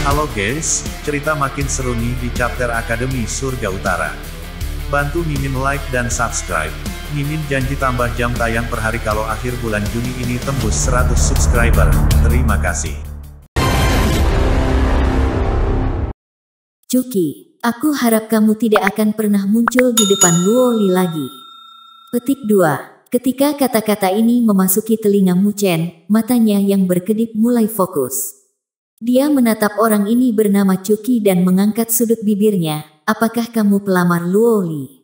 Halo guys, cerita makin seru nih di chapter Akademi Surga Utara. Bantu Mimin like dan subscribe. Mimin janji tambah jam tayang per hari kalau akhir bulan Juni ini tembus 100 subscriber. Terima kasih. Cuki, aku harap kamu tidak akan pernah muncul di depan Luoli lagi. Petik 2. Ketika kata-kata ini memasuki telinga Mu Chen, matanya yang berkedip mulai fokus. Dia menatap orang ini bernama Cuki dan mengangkat sudut bibirnya. Apakah kamu pelamar Luoli?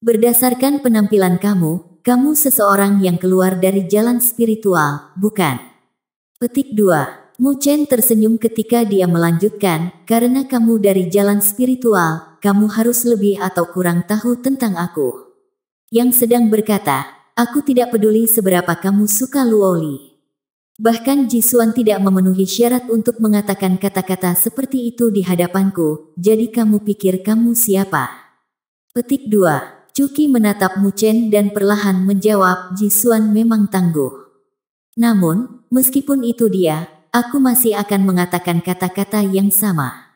Berdasarkan penampilan kamu, kamu seseorang yang keluar dari jalan spiritual, bukan? Petik 2. Chen tersenyum ketika dia melanjutkan, karena kamu dari jalan spiritual, kamu harus lebih atau kurang tahu tentang aku. Yang sedang berkata, aku tidak peduli seberapa kamu suka Luoli. Bahkan Jisuan tidak memenuhi syarat untuk mengatakan kata-kata seperti itu di hadapanku, jadi kamu pikir kamu siapa? Petik 2. Cuki menatap Chen dan perlahan menjawab, Jisuan memang tangguh. Namun, meskipun itu dia, aku masih akan mengatakan kata-kata yang sama.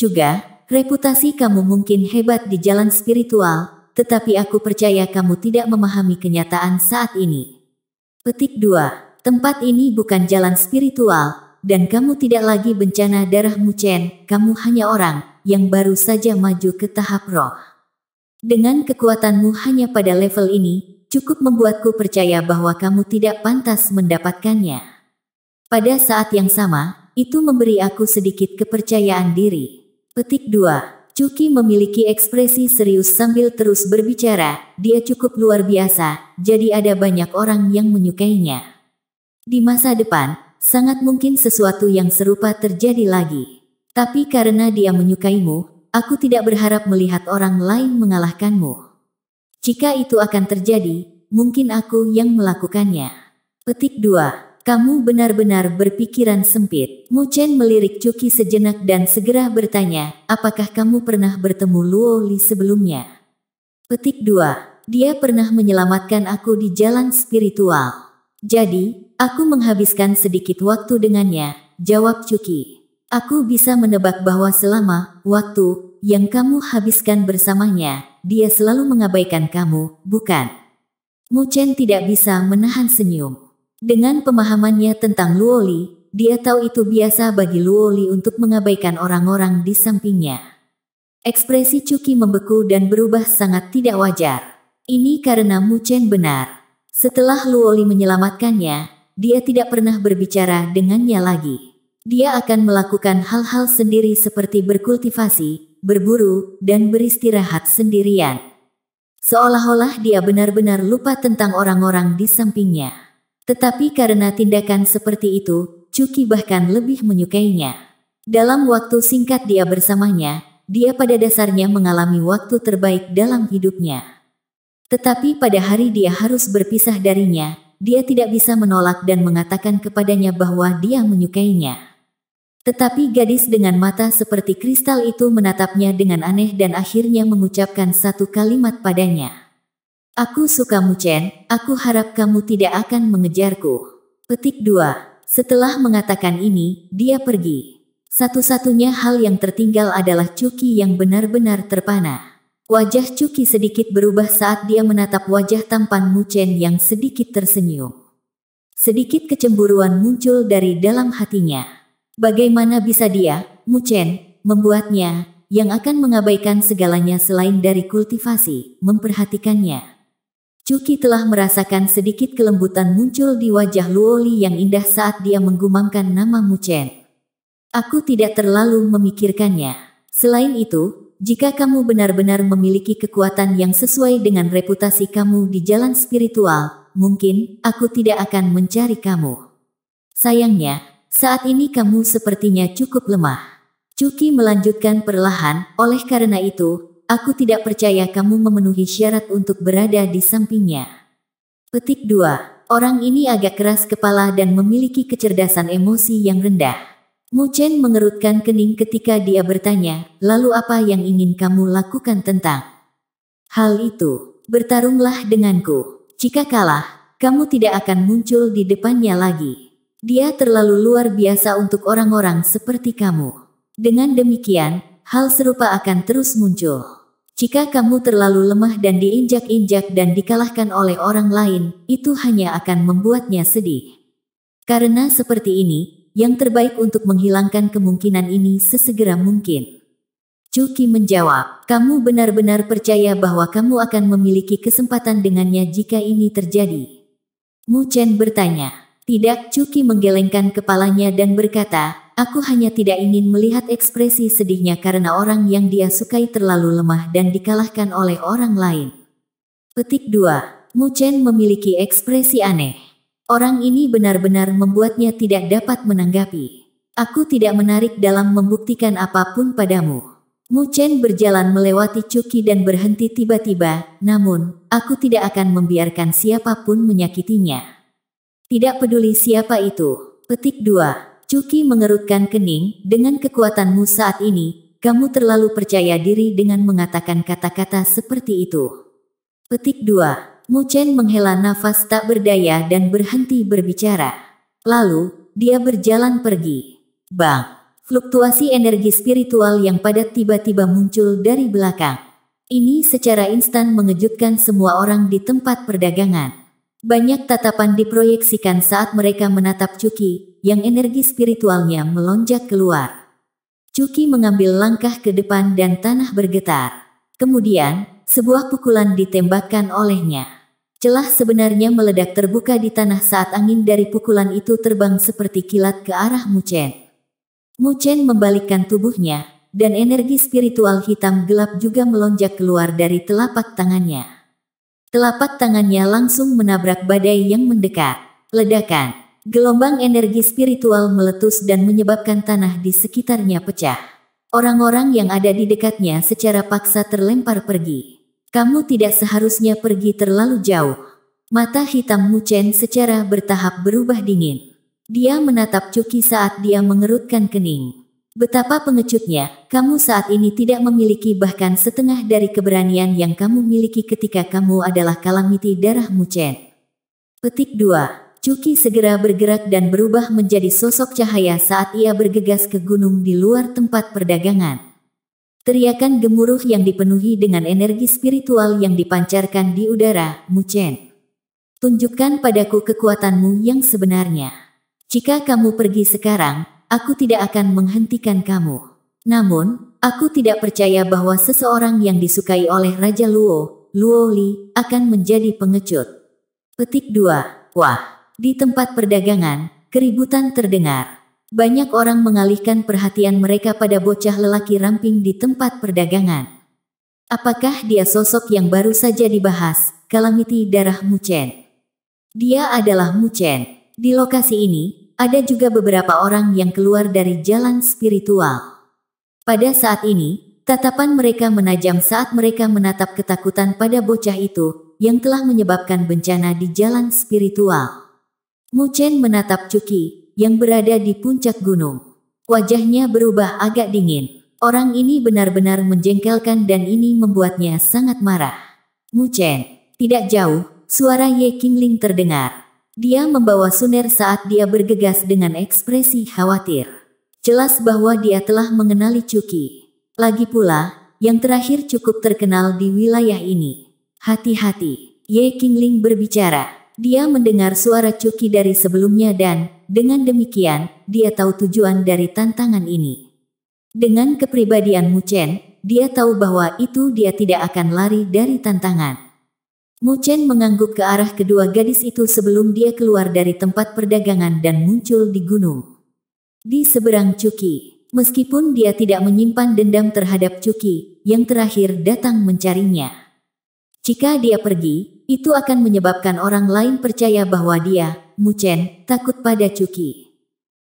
Juga, reputasi kamu mungkin hebat di jalan spiritual, tetapi aku percaya kamu tidak memahami kenyataan saat ini. Petik 2 tempat ini bukan jalan spiritual, dan kamu tidak lagi bencana darahmu Chen, kamu hanya orang yang baru saja maju ke tahap roh. Dengan kekuatanmu hanya pada level ini, cukup membuatku percaya bahwa kamu tidak pantas mendapatkannya. Pada saat yang sama, itu memberi aku sedikit kepercayaan diri. Petik 2. Cuki memiliki ekspresi serius sambil terus berbicara, dia cukup luar biasa, jadi ada banyak orang yang menyukainya. Di masa depan, sangat mungkin sesuatu yang serupa terjadi lagi. Tapi karena dia menyukaimu, aku tidak berharap melihat orang lain mengalahkanmu. Jika itu akan terjadi, mungkin aku yang melakukannya. Petik 2. Kamu benar-benar berpikiran sempit. Mu Chen melirik Cuki sejenak dan segera bertanya, apakah kamu pernah bertemu Luo Li sebelumnya? Petik 2. Dia pernah menyelamatkan aku di jalan spiritual. Jadi, aku menghabiskan sedikit waktu dengannya, jawab Cuki. Aku bisa menebak bahwa selama waktu yang kamu habiskan bersamanya, dia selalu mengabaikan kamu, bukan? Mu Chen tidak bisa menahan senyum. Dengan pemahamannya tentang Luoli, dia tahu itu biasa bagi Luoli untuk mengabaikan orang-orang di sampingnya. Ekspresi Cuki membeku dan berubah sangat tidak wajar. Ini karena Mu Chen benar. Setelah Luoli menyelamatkannya, dia tidak pernah berbicara dengannya lagi. Dia akan melakukan hal-hal sendiri seperti berkultivasi, berburu, dan beristirahat sendirian. Seolah-olah dia benar-benar lupa tentang orang-orang di sampingnya. Tetapi karena tindakan seperti itu, Cuki bahkan lebih menyukainya. Dalam waktu singkat dia bersamanya, dia pada dasarnya mengalami waktu terbaik dalam hidupnya. Tetapi pada hari dia harus berpisah darinya, dia tidak bisa menolak dan mengatakan kepadanya bahwa dia menyukainya. Tetapi gadis dengan mata seperti kristal itu menatapnya dengan aneh dan akhirnya mengucapkan satu kalimat padanya. Aku sukamu Chen, aku harap kamu tidak akan mengejarku. Petik 2. Setelah mengatakan ini, dia pergi. Satu-satunya hal yang tertinggal adalah Cuki yang benar-benar terpana. Wajah Cuki sedikit berubah saat dia menatap wajah tampan Muchen yang sedikit tersenyum. Sedikit kecemburuan muncul dari dalam hatinya. Bagaimana bisa dia, Muchen, membuatnya, yang akan mengabaikan segalanya selain dari kultivasi, memperhatikannya. Cuki telah merasakan sedikit kelembutan muncul di wajah Luoli yang indah saat dia menggumamkan nama Muchen. Aku tidak terlalu memikirkannya. Selain itu, jika kamu benar-benar memiliki kekuatan yang sesuai dengan reputasi kamu di jalan spiritual, mungkin aku tidak akan mencari kamu. Sayangnya, saat ini kamu sepertinya cukup lemah. Cuki melanjutkan perlahan, oleh karena itu, aku tidak percaya kamu memenuhi syarat untuk berada di sampingnya. Petik 2. Orang ini agak keras kepala dan memiliki kecerdasan emosi yang rendah. Mu Chen mengerutkan kening ketika dia bertanya, lalu apa yang ingin kamu lakukan tentang hal itu? Bertarunglah denganku. Jika kalah, kamu tidak akan muncul di depannya lagi. Dia terlalu luar biasa untuk orang-orang seperti kamu. Dengan demikian, hal serupa akan terus muncul. Jika kamu terlalu lemah dan diinjak-injak dan dikalahkan oleh orang lain, itu hanya akan membuatnya sedih. Karena seperti ini, yang terbaik untuk menghilangkan kemungkinan ini sesegera mungkin. Cuki menjawab, kamu benar-benar percaya bahwa kamu akan memiliki kesempatan dengannya jika ini terjadi. Mu Chen bertanya. Tidak, Cuki menggelengkan kepalanya dan berkata, aku hanya tidak ingin melihat ekspresi sedihnya karena orang yang dia sukai terlalu lemah dan dikalahkan oleh orang lain. Petik 2. Mu Chen memiliki ekspresi aneh. Orang ini benar-benar membuatnya tidak dapat menanggapi. Aku tidak menarik dalam membuktikan apapun padamu. Mu Chen berjalan melewati Cuki dan berhenti tiba-tiba, namun, aku tidak akan membiarkan siapapun menyakitinya. Tidak peduli siapa itu. Petik 2. Cuki mengerutkan kening, dengan kekuatanmu saat ini, kamu terlalu percaya diri dengan mengatakan kata-kata seperti itu. Petik 2. Mu Chen menghela nafas tak berdaya dan berhenti berbicara. Lalu, dia berjalan pergi. Bang! Fluktuasi energi spiritual yang padat tiba-tiba muncul dari belakang. Ini secara instan mengejutkan semua orang di tempat perdagangan. Banyak tatapan diproyeksikan saat mereka menatap Cuki, yang energi spiritualnya melonjak keluar. Cuki mengambil langkah ke depan dan tanah bergetar. Kemudian, sebuah pukulan ditembakkan olehnya. Celah sebenarnya meledak terbuka di tanah saat angin dari pukulan itu terbang seperti kilat ke arah Muchen. Muchen membalikkan tubuhnya, dan energi spiritual hitam gelap juga melonjak keluar dari telapak tangannya. Telapak tangannya langsung menabrak badai yang mendekat. Ledakan, gelombang energi spiritual meletus dan menyebabkan tanah di sekitarnya pecah. Orang-orang yang ada di dekatnya secara paksa terlempar pergi. Kamu tidak seharusnya pergi terlalu jauh. Mata hitam Chen secara bertahap berubah dingin. Dia menatap Cuki saat dia mengerutkan kening. Betapa pengecutnya, kamu saat ini tidak memiliki bahkan setengah dari keberanian yang kamu miliki ketika kamu adalah kalamiti darah Chen. Petik 2. Cuki segera bergerak dan berubah menjadi sosok cahaya saat ia bergegas ke gunung di luar tempat perdagangan. Teriakan gemuruh yang dipenuhi dengan energi spiritual yang dipancarkan di udara, Muchen. Tunjukkan padaku kekuatanmu yang sebenarnya. Jika kamu pergi sekarang, aku tidak akan menghentikan kamu. Namun, aku tidak percaya bahwa seseorang yang disukai oleh Raja Luo, Luo Li, akan menjadi pengecut. Petik 2. Wah, di tempat perdagangan, keributan terdengar. Banyak orang mengalihkan perhatian mereka pada bocah lelaki ramping di tempat perdagangan. Apakah dia sosok yang baru saja dibahas, Kalamiti Darah Mucen? Dia adalah Mucen. Di lokasi ini, ada juga beberapa orang yang keluar dari jalan spiritual. Pada saat ini, tatapan mereka menajam saat mereka menatap ketakutan pada bocah itu yang telah menyebabkan bencana di jalan spiritual. Mucen menatap Cuki, yang berada di puncak gunung. Wajahnya berubah agak dingin. Orang ini benar-benar menjengkelkan dan ini membuatnya sangat marah. Mu Chen, tidak jauh, suara Ye Qingling terdengar. Dia membawa Suner saat dia bergegas dengan ekspresi khawatir. Jelas bahwa dia telah mengenali Cuki. Lagi pula, yang terakhir cukup terkenal di wilayah ini. Hati-hati, Ye Qingling berbicara. Dia mendengar suara Cuki dari sebelumnya dan, dengan demikian, dia tahu tujuan dari tantangan ini. Dengan kepribadian Mu Chen, dia tahu bahwa itu dia tidak akan lari dari tantangan. Mu Chen mengangguk ke arah kedua gadis itu sebelum dia keluar dari tempat perdagangan dan muncul di gunung. Di seberang Cuki, meskipun dia tidak menyimpan dendam terhadap Cuki, yang terakhir datang mencarinya. Jika dia pergi, itu akan menyebabkan orang lain percaya bahwa dia, Muchen, takut pada Cuki.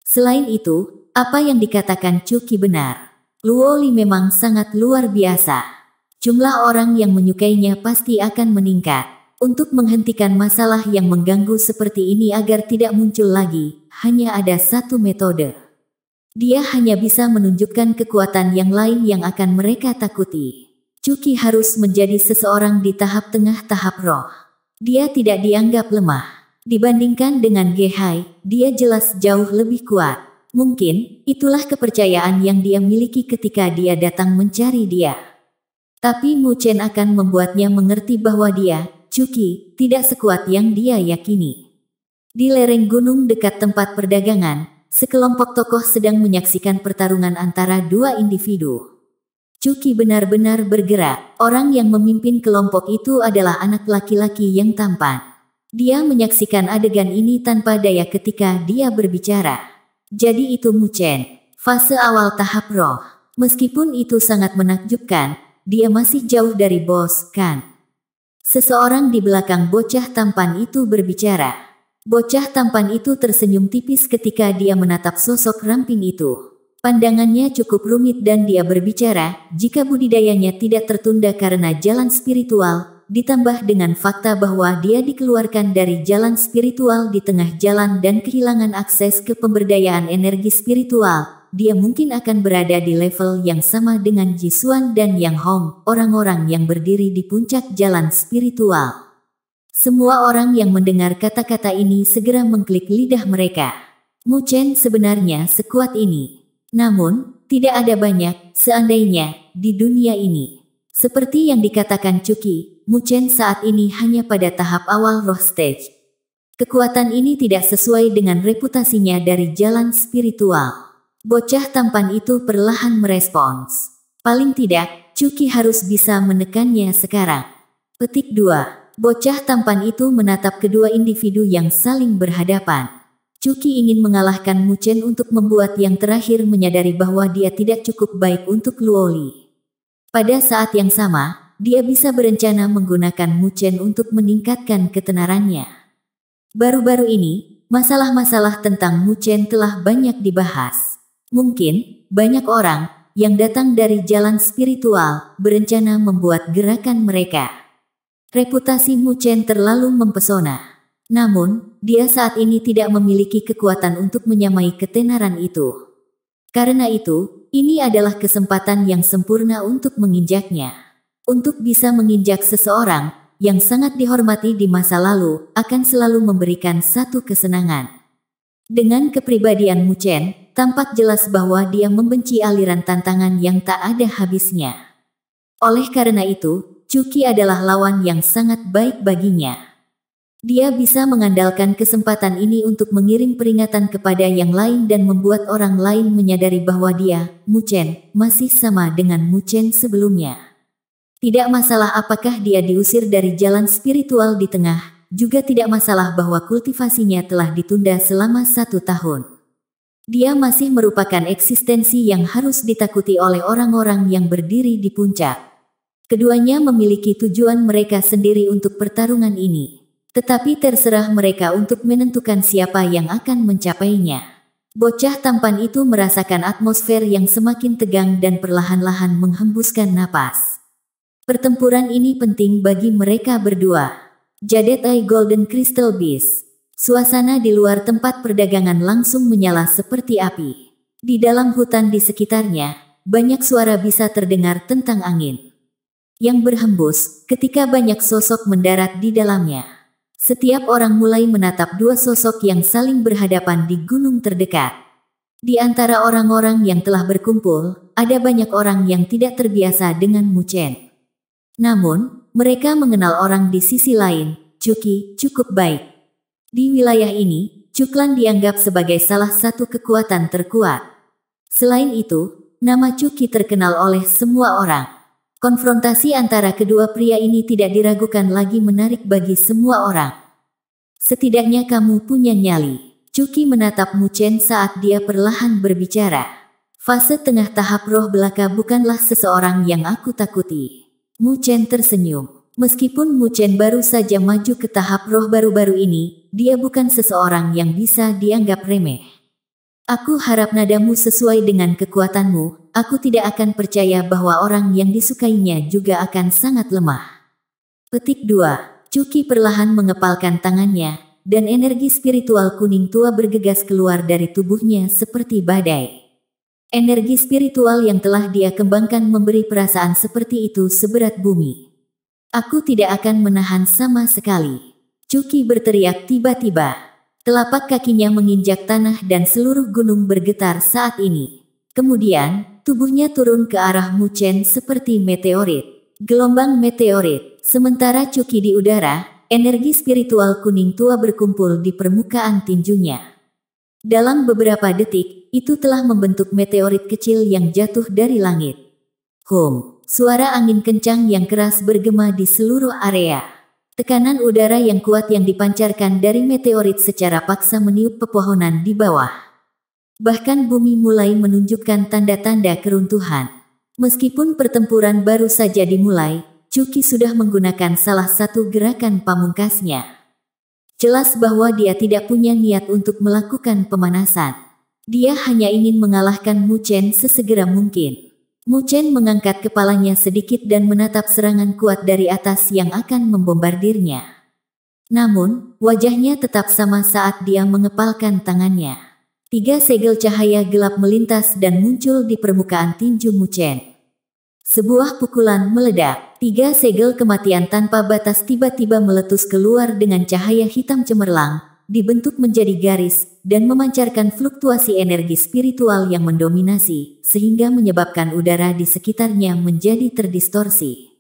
Selain itu, apa yang dikatakan Cuki benar. Luo Li memang sangat luar biasa. Jumlah orang yang menyukainya pasti akan meningkat. Untuk menghentikan masalah yang mengganggu seperti ini agar tidak muncul lagi, hanya ada satu metode. Dia hanya bisa menunjukkan kekuatan yang lain yang akan mereka takuti. Cuki harus menjadi seseorang di tahap tengah tahap roh. Dia tidak dianggap lemah. Dibandingkan dengan Gehai, dia jelas jauh lebih kuat. Mungkin, itulah kepercayaan yang dia miliki ketika dia datang mencari dia. Tapi Mu Chen akan membuatnya mengerti bahwa dia, Cuki, tidak sekuat yang dia yakini. Di lereng gunung dekat tempat perdagangan, sekelompok tokoh sedang menyaksikan pertarungan antara dua individu. Cuki benar-benar bergerak. Orang yang memimpin kelompok itu adalah anak laki-laki yang tampan. Dia menyaksikan adegan ini tanpa daya ketika dia berbicara. Jadi itu Muchen. Fase awal tahap roh. Meskipun itu sangat menakjubkan, dia masih jauh dari bos, kan? Seseorang di belakang bocah tampan itu berbicara. Bocah tampan itu tersenyum tipis ketika dia menatap sosok ramping itu. Pandangannya cukup rumit dan dia berbicara, jika budidayanya tidak tertunda karena jalan spiritual, ditambah dengan fakta bahwa dia dikeluarkan dari jalan spiritual di tengah jalan dan kehilangan akses ke pemberdayaan energi spiritual, dia mungkin akan berada di level yang sama dengan Jisuan dan Yang Hong, orang-orang yang berdiri di puncak jalan spiritual. Semua orang yang mendengar kata-kata ini segera mengklik lidah mereka. Mu Chen sebenarnya sekuat ini. Namun, tidak ada banyak, seandainya, di dunia ini. Seperti yang dikatakan Cuki, Muchen saat ini hanya pada tahap awal roh stage. Kekuatan ini tidak sesuai dengan reputasinya dari jalan spiritual. Bocah tampan itu perlahan merespons. Paling tidak, Cuki harus bisa menekannya sekarang. Petik 2. Bocah tampan itu menatap kedua individu yang saling berhadapan. Cuki ingin mengalahkan Mu Chen untuk membuat yang terakhir menyadari bahwa dia tidak cukup baik untuk Luoli. Pada saat yang sama, dia bisa berencana menggunakan Mu Chen untuk meningkatkan ketenarannya. Baru-baru ini, masalah-masalah tentang Mu Chen telah banyak dibahas. Mungkin, banyak orang yang datang dari jalan spiritual berencana membuat gerakan mereka. Reputasi Mu Chen terlalu mempesona. Namun, dia saat ini tidak memiliki kekuatan untuk menyamai ketenaran itu. Karena itu, ini adalah kesempatan yang sempurna untuk menginjaknya. Untuk bisa menginjak seseorang yang sangat dihormati di masa lalu, akan selalu memberikan satu kesenangan. Dengan kepribadian Mu Chen, tampak jelas bahwa dia membenci aliran tantangan yang tak ada habisnya. Oleh karena itu, Cuki adalah lawan yang sangat baik baginya. Dia bisa mengandalkan kesempatan ini untuk mengirim peringatan kepada yang lain dan membuat orang lain menyadari bahwa dia, Muchen, masih sama dengan Muchen sebelumnya. Tidak masalah apakah dia diusir dari jalan spiritual di tengah, juga tidak masalah bahwa kultivasinya telah ditunda selama satu tahun. Dia masih merupakan eksistensi yang harus ditakuti oleh orang-orang yang berdiri di puncak. Keduanya memiliki tujuan mereka sendiri untuk pertarungan ini. Tetapi terserah mereka untuk menentukan siapa yang akan mencapainya. Bocah tampan itu merasakan atmosfer yang semakin tegang dan perlahan-lahan menghembuskan napas. Pertempuran ini penting bagi mereka berdua. Jadet Eye Golden Crystal Beast. Suasana di luar tempat perdagangan langsung menyala seperti api. Di dalam hutan di sekitarnya, banyak suara bisa terdengar tentang angin yang berhembus ketika banyak sosok mendarat di dalamnya. Setiap orang mulai menatap dua sosok yang saling berhadapan di gunung terdekat. Di antara orang-orang yang telah berkumpul, ada banyak orang yang tidak terbiasa dengan Mucen. Namun, mereka mengenal orang di sisi lain, Cuki, cukup baik. Di wilayah ini, Cuklan dianggap sebagai salah satu kekuatan terkuat. Selain itu, nama Cuki terkenal oleh semua orang. Konfrontasi antara kedua pria ini tidak diragukan lagi menarik bagi semua orang. Setidaknya kamu punya nyali. Cuki menatap Mu Chen saat dia perlahan berbicara. Fase tengah tahap roh belaka bukanlah seseorang yang aku takuti. Mu Chen tersenyum. Meskipun Mu Chen baru saja maju ke tahap roh baru-baru ini, dia bukan seseorang yang bisa dianggap remeh. Aku harap nadamu sesuai dengan kekuatanmu, aku tidak akan percaya bahwa orang yang disukainya juga akan sangat lemah. Petik 2. Cuki perlahan mengepalkan tangannya, dan energi spiritual kuning tua bergegas keluar dari tubuhnya seperti badai. Energi spiritual yang telah dia kembangkan memberi perasaan seperti itu seberat bumi. Aku tidak akan menahan sama sekali. Cuki berteriak tiba-tiba. Telapak kakinya menginjak tanah dan seluruh gunung bergetar saat ini. Kemudian, tubuhnya turun ke arah Muchen seperti meteorit. Gelombang meteorit. Sementara Cuki di udara, energi spiritual kuning tua berkumpul di permukaan tinjunya. Dalam beberapa detik, itu telah membentuk meteorit kecil yang jatuh dari langit. Hum, suara angin kencang yang keras bergema di seluruh area. Tekanan udara yang kuat yang dipancarkan dari meteorit secara paksa meniup pepohonan di bawah. Bahkan bumi mulai menunjukkan tanda-tanda keruntuhan. Meskipun pertempuran baru saja dimulai, Cuki sudah menggunakan salah satu gerakan pamungkasnya. Jelas bahwa dia tidak punya niat untuk melakukan pemanasan. Dia hanya ingin mengalahkan Mu Chen sesegera mungkin. Mu Chen mengangkat kepalanya sedikit dan menatap serangan kuat dari atas yang akan membombardirnya. Namun, wajahnya tetap sama saat dia mengepalkan tangannya. Tiga segel cahaya gelap melintas dan muncul di permukaan tinju Mu Chen. Sebuah pukulan meledak. Tiga segel kematian tanpa batas tiba-tiba meletus keluar dengan cahaya hitam cemerlang, dibentuk menjadi garis, dan memancarkan fluktuasi energi spiritual yang mendominasi, sehingga menyebabkan udara di sekitarnya menjadi terdistorsi.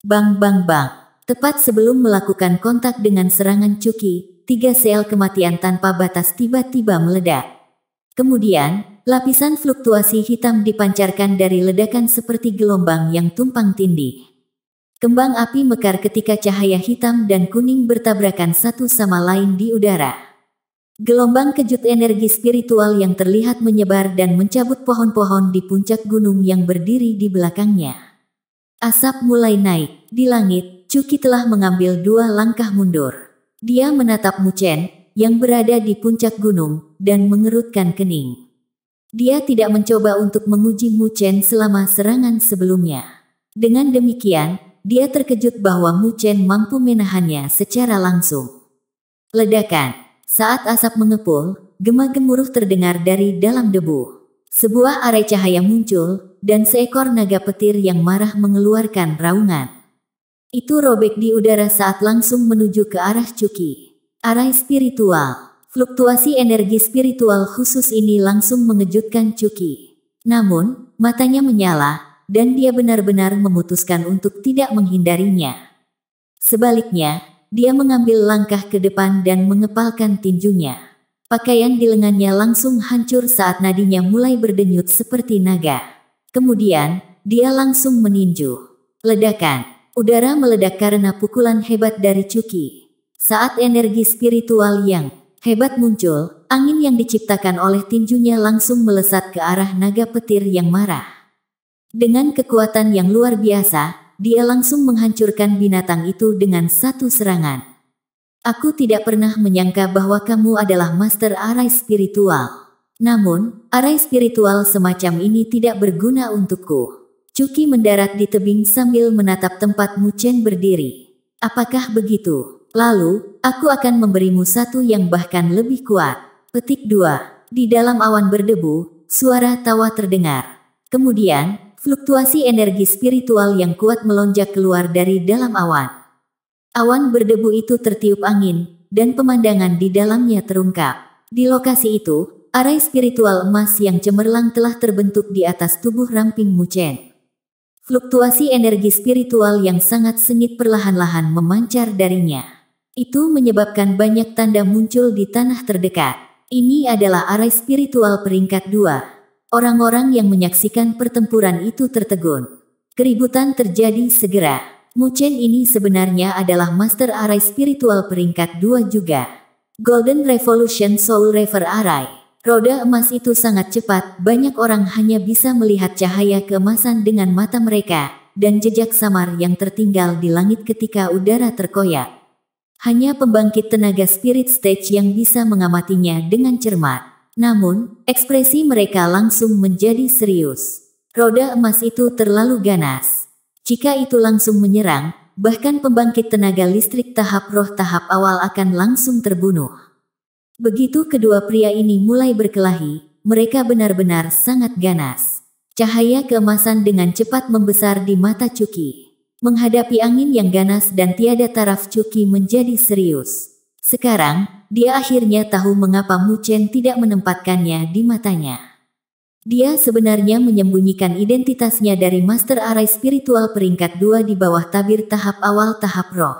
Bang bang bang, tepat sebelum melakukan kontak dengan serangan Cuki, tiga sel kematian tanpa batas tiba-tiba meledak. Kemudian, lapisan fluktuasi hitam dipancarkan dari ledakan seperti gelombang yang tumpang tindih. Kembang api mekar ketika cahaya hitam dan kuning bertabrakan satu sama lain di udara. Gelombang kejut energi spiritual yang terlihat menyebar dan mencabut pohon-pohon di puncak gunung yang berdiri di belakangnya. Asap mulai naik. Di langit, Cuki telah mengambil dua langkah mundur. Dia menatap Muchen, yang berada di puncak gunung, dan mengerutkan kening. Dia tidak mencoba untuk menguji Muchen selama serangan sebelumnya. Dengan demikian, dia terkejut bahwa Mu Chen mampu menahannya secara langsung. Ledakan. Saat asap mengepul, gema gemuruh terdengar dari dalam debu. Sebuah arai cahaya muncul, dan seekor naga petir yang marah mengeluarkan raungan. Itu robek di udara saat langsung menuju ke arah Cuki. Arai spiritual. Fluktuasi energi spiritual khusus ini langsung mengejutkan Cuki. Namun, matanya menyala, dan dia benar-benar memutuskan untuk tidak menghindarinya. Sebaliknya, dia mengambil langkah ke depan dan mengepalkan tinjunya. Pakaian di lengannya langsung hancur saat nadinya mulai berdenyut seperti naga. Kemudian, dia langsung meninju. Ledakan. Udara meledak karena pukulan hebat dari Cuki. Saat energi spiritual yang hebat muncul, angin yang diciptakan oleh tinjunya langsung melesat ke arah naga petir yang marah. Dengan kekuatan yang luar biasa, dia langsung menghancurkan binatang itu dengan satu serangan. Aku tidak pernah menyangka bahwa kamu adalah master arai spiritual. Namun, arai spiritual semacam ini tidak berguna untukku. Cuki mendarat di tebing sambil menatap tempat Muchen berdiri. Apakah begitu? Lalu, aku akan memberimu satu yang bahkan lebih kuat. Petik 2. Di dalam awan berdebu, suara tawa terdengar. Kemudian, Fluktuasi energi spiritual yang kuat melonjak keluar dari dalam awan. Awan berdebu itu tertiup angin, dan pemandangan di dalamnya terungkap. Di lokasi itu, arai spiritual emas yang cemerlang telah terbentuk di atas tubuh ramping Muchen. Fluktuasi energi spiritual yang sangat sengit perlahan-lahan memancar darinya. Itu menyebabkan banyak tanda muncul di tanah terdekat. Ini adalah arai spiritual peringkat 2. Orang-orang yang menyaksikan pertempuran itu tertegun. Keributan terjadi segera. Mu Chen ini sebenarnya adalah Master Arai spiritual peringkat 2 juga. Golden Revolution Soul River Arai. Roda emas itu sangat cepat, banyak orang hanya bisa melihat cahaya keemasan dengan mata mereka, dan jejak samar yang tertinggal di langit ketika udara terkoyak. Hanya pembangkit tenaga spirit stage yang bisa mengamatinya dengan cermat. Namun, ekspresi mereka langsung menjadi serius. Roda emas itu terlalu ganas. Jika itu langsung menyerang, bahkan pembangkit tenaga listrik tahap roh tahap awal akan langsung terbunuh. Begitu kedua pria ini mulai berkelahi, mereka benar-benar sangat ganas. Cahaya keemasan dengan cepat membesar di mata Cuki. Menghadapi angin yang ganas dan tiada taraf Cuki menjadi serius. Sekarang, dia akhirnya tahu mengapa Mu Chen tidak menempatkannya di matanya. Dia sebenarnya menyembunyikan identitasnya dari Master Arai Spiritual peringkat 2 di bawah tabir tahap awal tahap roh.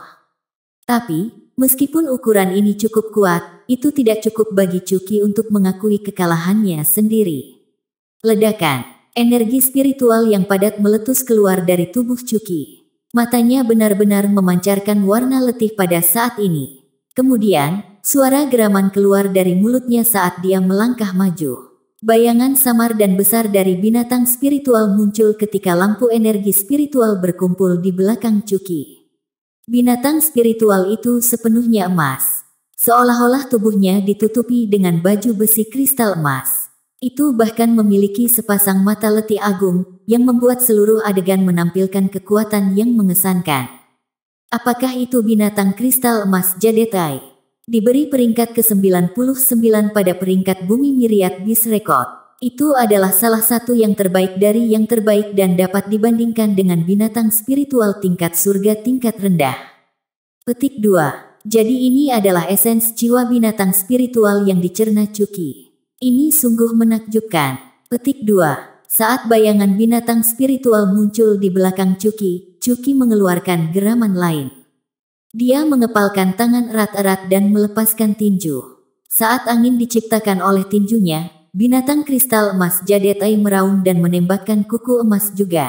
Tapi, meskipun ukuran ini cukup kuat, itu tidak cukup bagi Cuki untuk mengakui kekalahannya sendiri. Ledakan, energi spiritual yang padat meletus keluar dari tubuh Cuki. Matanya benar-benar memancarkan warna letih pada saat ini. Kemudian, suara geraman keluar dari mulutnya saat dia melangkah maju. Bayangan samar dan besar dari binatang spiritual muncul ketika lampu energi spiritual berkumpul di belakang Cuki. Binatang spiritual itu sepenuhnya emas. Seolah-olah tubuhnya ditutupi dengan baju besi kristal emas. Itu bahkan memiliki sepasang mata letih agung yang membuat seluruh adegan menampilkan kekuatan yang mengesankan. Apakah itu binatang kristal emas jadetai? diberi peringkat ke-99 pada peringkat bumi Miriat bis record. Itu adalah salah satu yang terbaik dari yang terbaik dan dapat dibandingkan dengan binatang spiritual tingkat surga tingkat rendah. Petik 2. Jadi ini adalah esens jiwa binatang spiritual yang dicerna Cuki. Ini sungguh menakjubkan. Petik 2. Saat bayangan binatang spiritual muncul di belakang Cuki, Cuki mengeluarkan geraman lain. Dia mengepalkan tangan erat-erat dan melepaskan tinju. Saat angin diciptakan oleh tinjunya, binatang kristal emas jadetai meraung dan menembakkan kuku emas juga.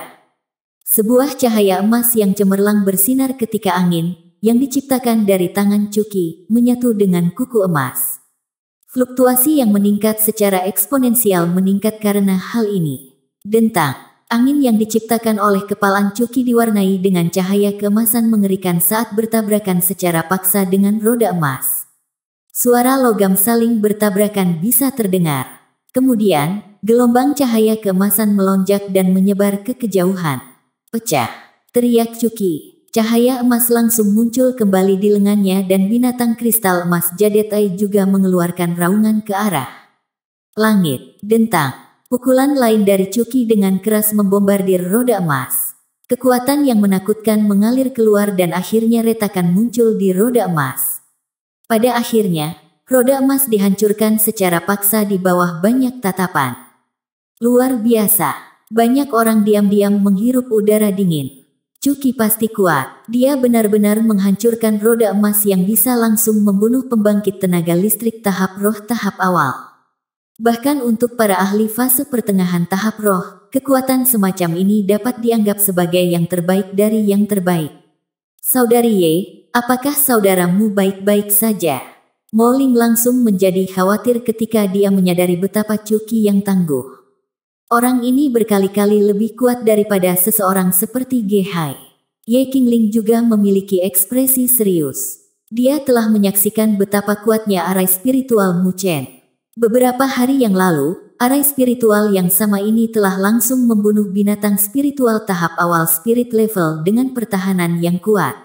Sebuah cahaya emas yang cemerlang bersinar ketika angin, yang diciptakan dari tangan Cuki, menyatu dengan kuku emas. Fluktuasi yang meningkat secara eksponensial meningkat karena hal ini. Dentang Angin yang diciptakan oleh kepalan Cuki diwarnai dengan cahaya kemasan mengerikan saat bertabrakan secara paksa dengan roda emas. Suara logam saling bertabrakan bisa terdengar. Kemudian, gelombang cahaya kemasan melonjak dan menyebar ke kejauhan. Pecah, teriak Cuki. Cahaya emas langsung muncul kembali di lengannya dan binatang kristal emas jadetai juga mengeluarkan raungan ke arah langit, dentang, Pukulan lain dari Cuki dengan keras membombardir roda emas. Kekuatan yang menakutkan mengalir keluar dan akhirnya retakan muncul di roda emas. Pada akhirnya, roda emas dihancurkan secara paksa di bawah banyak tatapan. Luar biasa, banyak orang diam-diam menghirup udara dingin. Cuki pasti kuat. Dia benar-benar menghancurkan roda emas yang bisa langsung membunuh pembangkit tenaga listrik tahap roh tahap awal. Bahkan untuk para ahli fase pertengahan tahap roh, kekuatan semacam ini dapat dianggap sebagai yang terbaik dari yang terbaik. Saudari Ye, apakah saudaramu baik-baik saja? Moling langsung menjadi khawatir ketika dia menyadari betapa Cuki yang tangguh. Orang ini berkali-kali lebih kuat daripada seseorang seperti Gehai. Ye Qingling juga memiliki ekspresi serius. Dia telah menyaksikan betapa kuatnya arai spiritual Mu Chen. Beberapa hari yang lalu, arai spiritual yang sama ini telah langsung membunuh binatang spiritual tahap awal spirit level dengan pertahanan yang kuat.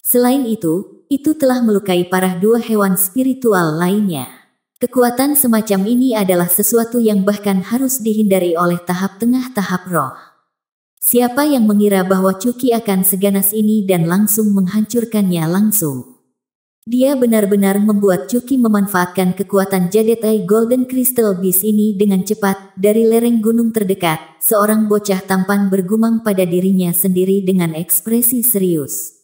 Selain itu, itu telah melukai parah dua hewan spiritual lainnya. Kekuatan semacam ini adalah sesuatu yang bahkan harus dihindari oleh tahap tengah tahap roh. Siapa yang mengira bahwa Cuki akan seganas ini dan langsung menghancurkannya langsung? Dia benar-benar membuat Chucky memanfaatkan kekuatan Jadetai Golden Crystal Beast ini dengan cepat dari lereng gunung terdekat. Seorang bocah tampan bergumam pada dirinya sendiri dengan ekspresi serius.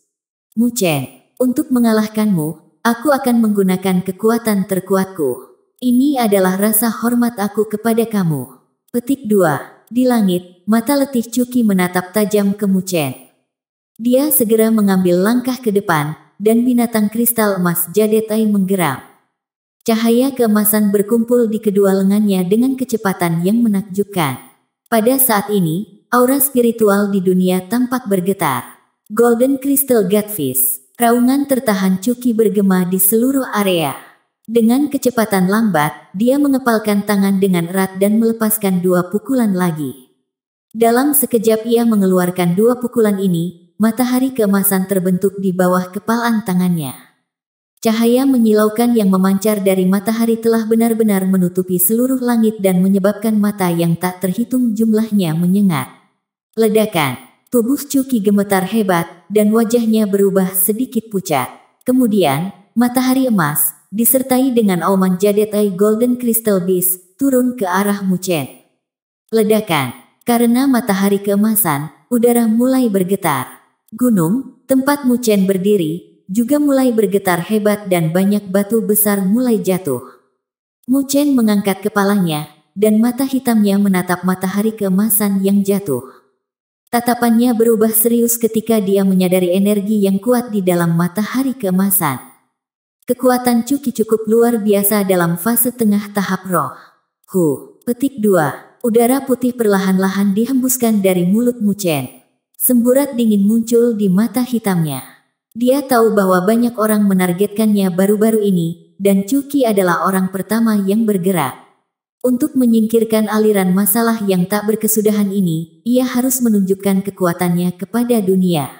Mu Chen, untuk mengalahkanmu, aku akan menggunakan kekuatan terkuatku. Ini adalah rasa hormat aku kepada kamu. Petik 2. Di langit, mata letih Cuki menatap tajam ke Chen. Dia segera mengambil langkah ke depan, dan binatang kristal emas jadetai menggeram. Cahaya keemasan berkumpul di kedua lengannya dengan kecepatan yang menakjubkan. Pada saat ini, aura spiritual di dunia tampak bergetar. Golden Crystal Godfish, raungan tertahan Cuki bergema di seluruh area. Dengan kecepatan lambat, dia mengepalkan tangan dengan erat dan melepaskan dua pukulan lagi. Dalam sekejap ia mengeluarkan dua pukulan ini, matahari keemasan terbentuk di bawah kepalan tangannya. Cahaya menyilaukan yang memancar dari matahari telah benar-benar menutupi seluruh langit dan menyebabkan mata yang tak terhitung jumlahnya menyengat. Ledakan, tubuh Cuki gemetar hebat, dan wajahnya berubah sedikit pucat. Kemudian, matahari emas, disertai dengan auman jadetai Golden Crystal Beast, turun ke arah Mucen. Ledakan, karena matahari keemasan, udara mulai bergetar. Gunung, tempat Muchen berdiri, juga mulai bergetar hebat dan banyak batu besar mulai jatuh. Muchen mengangkat kepalanya, dan mata hitamnya menatap matahari kemasan yang jatuh. Tatapannya berubah serius ketika dia menyadari energi yang kuat di dalam matahari kemasan. Kekuatan Cuki cukup luar biasa dalam fase tengah tahap roh. Hu, petik dua. Udara putih perlahan-lahan dihembuskan dari mulut Muchen. Semburat dingin muncul di mata hitamnya. Dia tahu bahwa banyak orang menargetkannya baru-baru ini, dan Cuki adalah orang pertama yang bergerak. Untuk menyingkirkan aliran masalah yang tak berkesudahan ini, ia harus menunjukkan kekuatannya kepada dunia.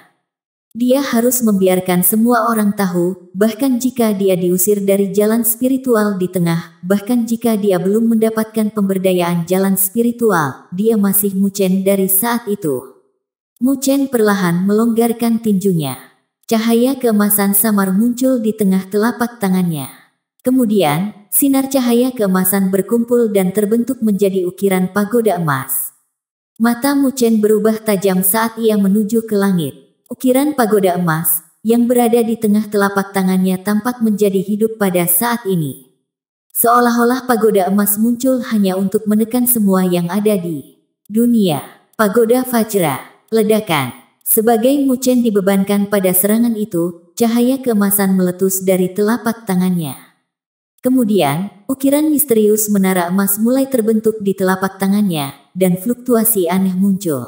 Dia harus membiarkan semua orang tahu, bahkan jika dia diusir dari jalan spiritual di tengah, bahkan jika dia belum mendapatkan pemberdayaan jalan spiritual, dia masih mucen dari saat itu. Mu Chen perlahan melonggarkan tinjunya. Cahaya keemasan samar muncul di tengah telapak tangannya. Kemudian, sinar cahaya keemasan berkumpul dan terbentuk menjadi ukiran pagoda emas. Mata Mu Chen berubah tajam saat ia menuju ke langit. Ukiran pagoda emas yang berada di tengah telapak tangannya tampak menjadi hidup pada saat ini. Seolah-olah pagoda emas muncul hanya untuk menekan semua yang ada di dunia. Pagoda Fajra ledakan. Sebagai Muchen dibebankan pada serangan itu, cahaya kemasan meletus dari telapak tangannya. Kemudian, ukiran misterius menara emas mulai terbentuk di telapak tangannya, dan fluktuasi aneh muncul.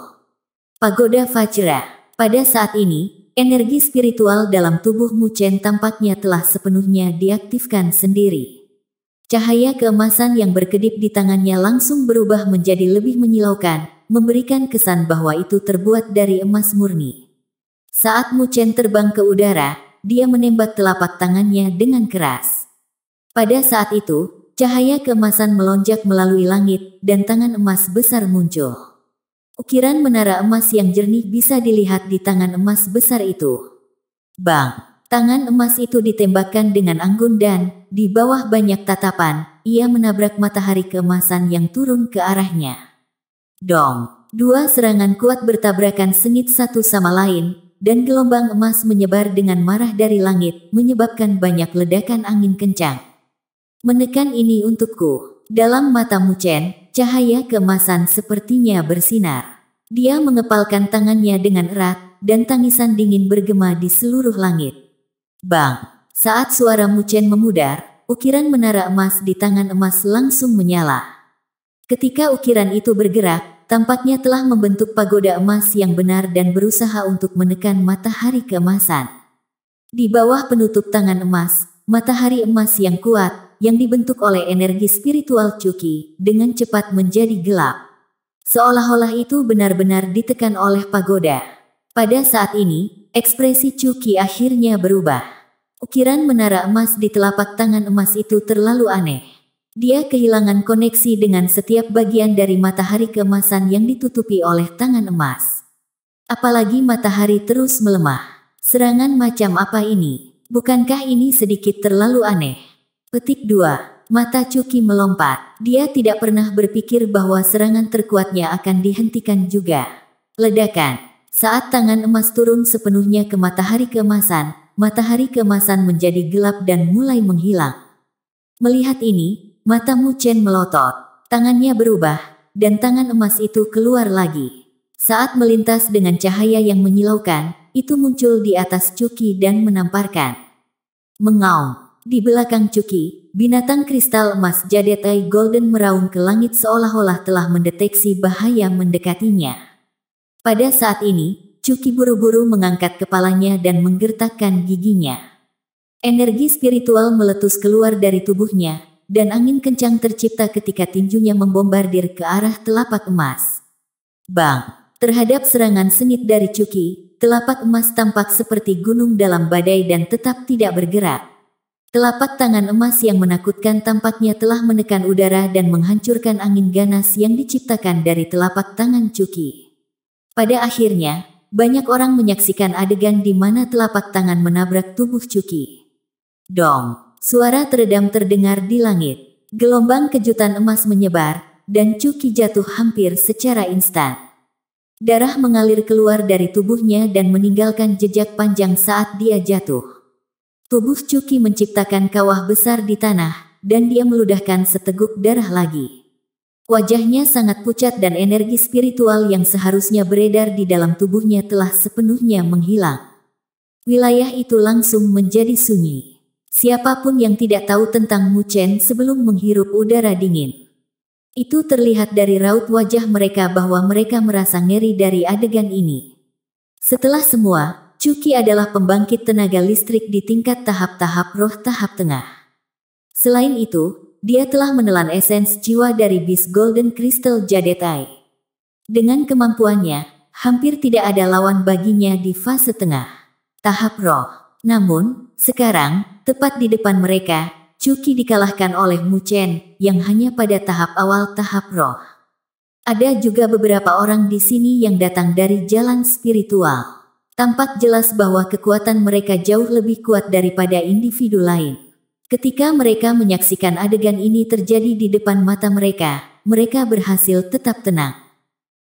Pagoda Fajra Pada saat ini, energi spiritual dalam tubuh Muchen tampaknya telah sepenuhnya diaktifkan sendiri. Cahaya keemasan yang berkedip di tangannya langsung berubah menjadi lebih menyilaukan, memberikan kesan bahwa itu terbuat dari emas murni. Saat Mu Chen terbang ke udara, dia menembak telapak tangannya dengan keras. Pada saat itu, cahaya kemasan melonjak melalui langit dan tangan emas besar muncul. Ukiran menara emas yang jernih bisa dilihat di tangan emas besar itu. Bang, tangan emas itu ditembakkan dengan anggun dan, di bawah banyak tatapan, ia menabrak matahari kemasan yang turun ke arahnya. Dong! Dua serangan kuat bertabrakan sengit satu sama lain, dan gelombang emas menyebar dengan marah dari langit, menyebabkan banyak ledakan angin kencang. Menekan ini untukku. Dalam mata Muchen, cahaya kemasan sepertinya bersinar. Dia mengepalkan tangannya dengan erat, dan tangisan dingin bergema di seluruh langit. Bang! Saat suara Muchen memudar, ukiran menara emas di tangan emas langsung menyala. Ketika ukiran itu bergerak, tampaknya telah membentuk pagoda emas yang benar dan berusaha untuk menekan matahari keemasan. Di bawah penutup tangan emas, matahari emas yang kuat, yang dibentuk oleh energi spiritual Cuki, dengan cepat menjadi gelap. Seolah-olah itu benar-benar ditekan oleh pagoda. Pada saat ini, ekspresi Cuki akhirnya berubah. Ukiran menara emas di telapak tangan emas itu terlalu aneh. Dia kehilangan koneksi dengan setiap bagian dari matahari kemasan yang ditutupi oleh tangan emas. Apalagi matahari terus melemah. Serangan macam apa ini? Bukankah ini sedikit terlalu aneh? Petik 2. Mata Cuki melompat. Dia tidak pernah berpikir bahwa serangan terkuatnya akan dihentikan juga. Ledakan. Saat tangan emas turun sepenuhnya ke matahari kemasan, matahari kemasan menjadi gelap dan mulai menghilang. Melihat ini, Mata Mu Chen melotot, tangannya berubah, dan tangan emas itu keluar lagi. Saat melintas dengan cahaya yang menyilaukan, itu muncul di atas Cuki dan menamparkan. Mengaum, di belakang Cuki, binatang kristal emas jadetai golden meraung ke langit seolah-olah telah mendeteksi bahaya mendekatinya. Pada saat ini, Cuki buru-buru mengangkat kepalanya dan menggertakkan giginya. Energi spiritual meletus keluar dari tubuhnya, dan angin kencang tercipta ketika tinjunya membombardir ke arah telapak emas. Bang! Terhadap serangan sengit dari Cuki, telapak emas tampak seperti gunung dalam badai dan tetap tidak bergerak. Telapak tangan emas yang menakutkan tampaknya telah menekan udara dan menghancurkan angin ganas yang diciptakan dari telapak tangan Cuki. Pada akhirnya, banyak orang menyaksikan adegan di mana telapak tangan menabrak tubuh Cuki. Dong! suara teredam terdengar di langit. Gelombang kejutan emas menyebar, dan Cuki jatuh hampir secara instan. Darah mengalir keluar dari tubuhnya dan meninggalkan jejak panjang saat dia jatuh. Tubuh Cuki menciptakan kawah besar di tanah, dan dia meludahkan seteguk darah lagi. Wajahnya sangat pucat dan energi spiritual yang seharusnya beredar di dalam tubuhnya telah sepenuhnya menghilang. Wilayah itu langsung menjadi sunyi. Siapapun yang tidak tahu tentang Mu Chen sebelum menghirup udara dingin. Itu terlihat dari raut wajah mereka bahwa mereka merasa ngeri dari adegan ini. Setelah semua, Cuki adalah pembangkit tenaga listrik di tingkat tahap-tahap roh tahap tengah. Selain itu, dia telah menelan esens jiwa dari bis Golden Crystal Jadetai. Dengan kemampuannya, hampir tidak ada lawan baginya di fase tengah, tahap roh. Namun, sekarang, Tepat di depan mereka, Cuki dikalahkan oleh Mu Chen, yang hanya pada tahap awal tahap roh. Ada juga beberapa orang di sini yang datang dari jalan spiritual. Tampak jelas bahwa kekuatan mereka jauh lebih kuat daripada individu lain. Ketika mereka menyaksikan adegan ini terjadi di depan mata mereka, mereka berhasil tetap tenang.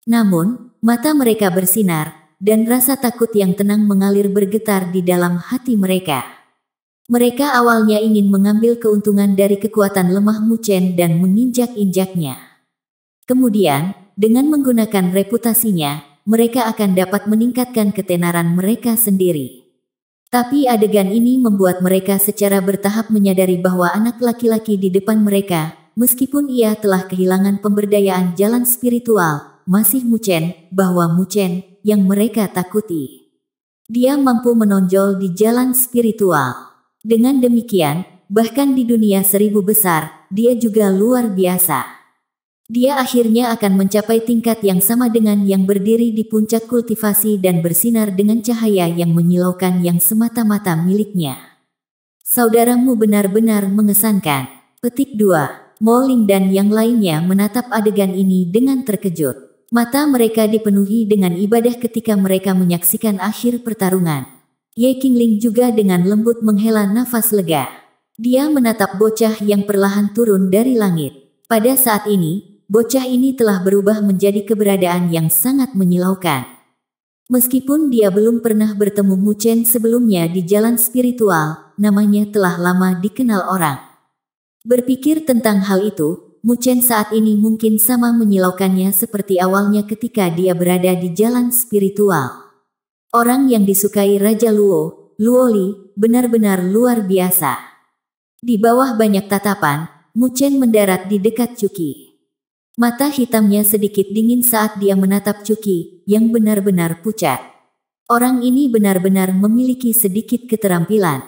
Namun, mata mereka bersinar, dan rasa takut yang tenang mengalir bergetar di dalam hati mereka. Mereka awalnya ingin mengambil keuntungan dari kekuatan lemah Muchen dan menginjak-injaknya. Kemudian, dengan menggunakan reputasinya, mereka akan dapat meningkatkan ketenaran mereka sendiri. Tapi adegan ini membuat mereka secara bertahap menyadari bahwa anak laki-laki di depan mereka, meskipun ia telah kehilangan pemberdayaan jalan spiritual, masih Muchen, bahwa Muchen yang mereka takuti. Dia mampu menonjol di jalan spiritual. Dengan demikian, bahkan di dunia seribu besar, dia juga luar biasa. Dia akhirnya akan mencapai tingkat yang sama dengan yang berdiri di puncak kultivasi dan bersinar dengan cahaya yang menyilaukan yang semata-mata miliknya. Saudaramu benar-benar mengesankan. Petik 2. Moling dan yang lainnya menatap adegan ini dengan terkejut. Mata mereka dipenuhi dengan ibadah ketika mereka menyaksikan akhir pertarungan. Ye Qingling juga dengan lembut menghela nafas lega. Dia menatap bocah yang perlahan turun dari langit. Pada saat ini, bocah ini telah berubah menjadi keberadaan yang sangat menyilaukan. Meskipun dia belum pernah bertemu Mu Chen sebelumnya di jalan spiritual, namanya telah lama dikenal orang. Berpikir tentang hal itu, Mu Chen saat ini mungkin sama menyilaukannya seperti awalnya ketika dia berada di jalan spiritual. Orang yang disukai Raja Luo, Luoli, benar-benar luar biasa. Di bawah banyak tatapan, Mu Chen mendarat di dekat Cuki. Mata hitamnya sedikit dingin saat dia menatap Cuki, yang benar-benar pucat. Orang ini benar-benar memiliki sedikit keterampilan.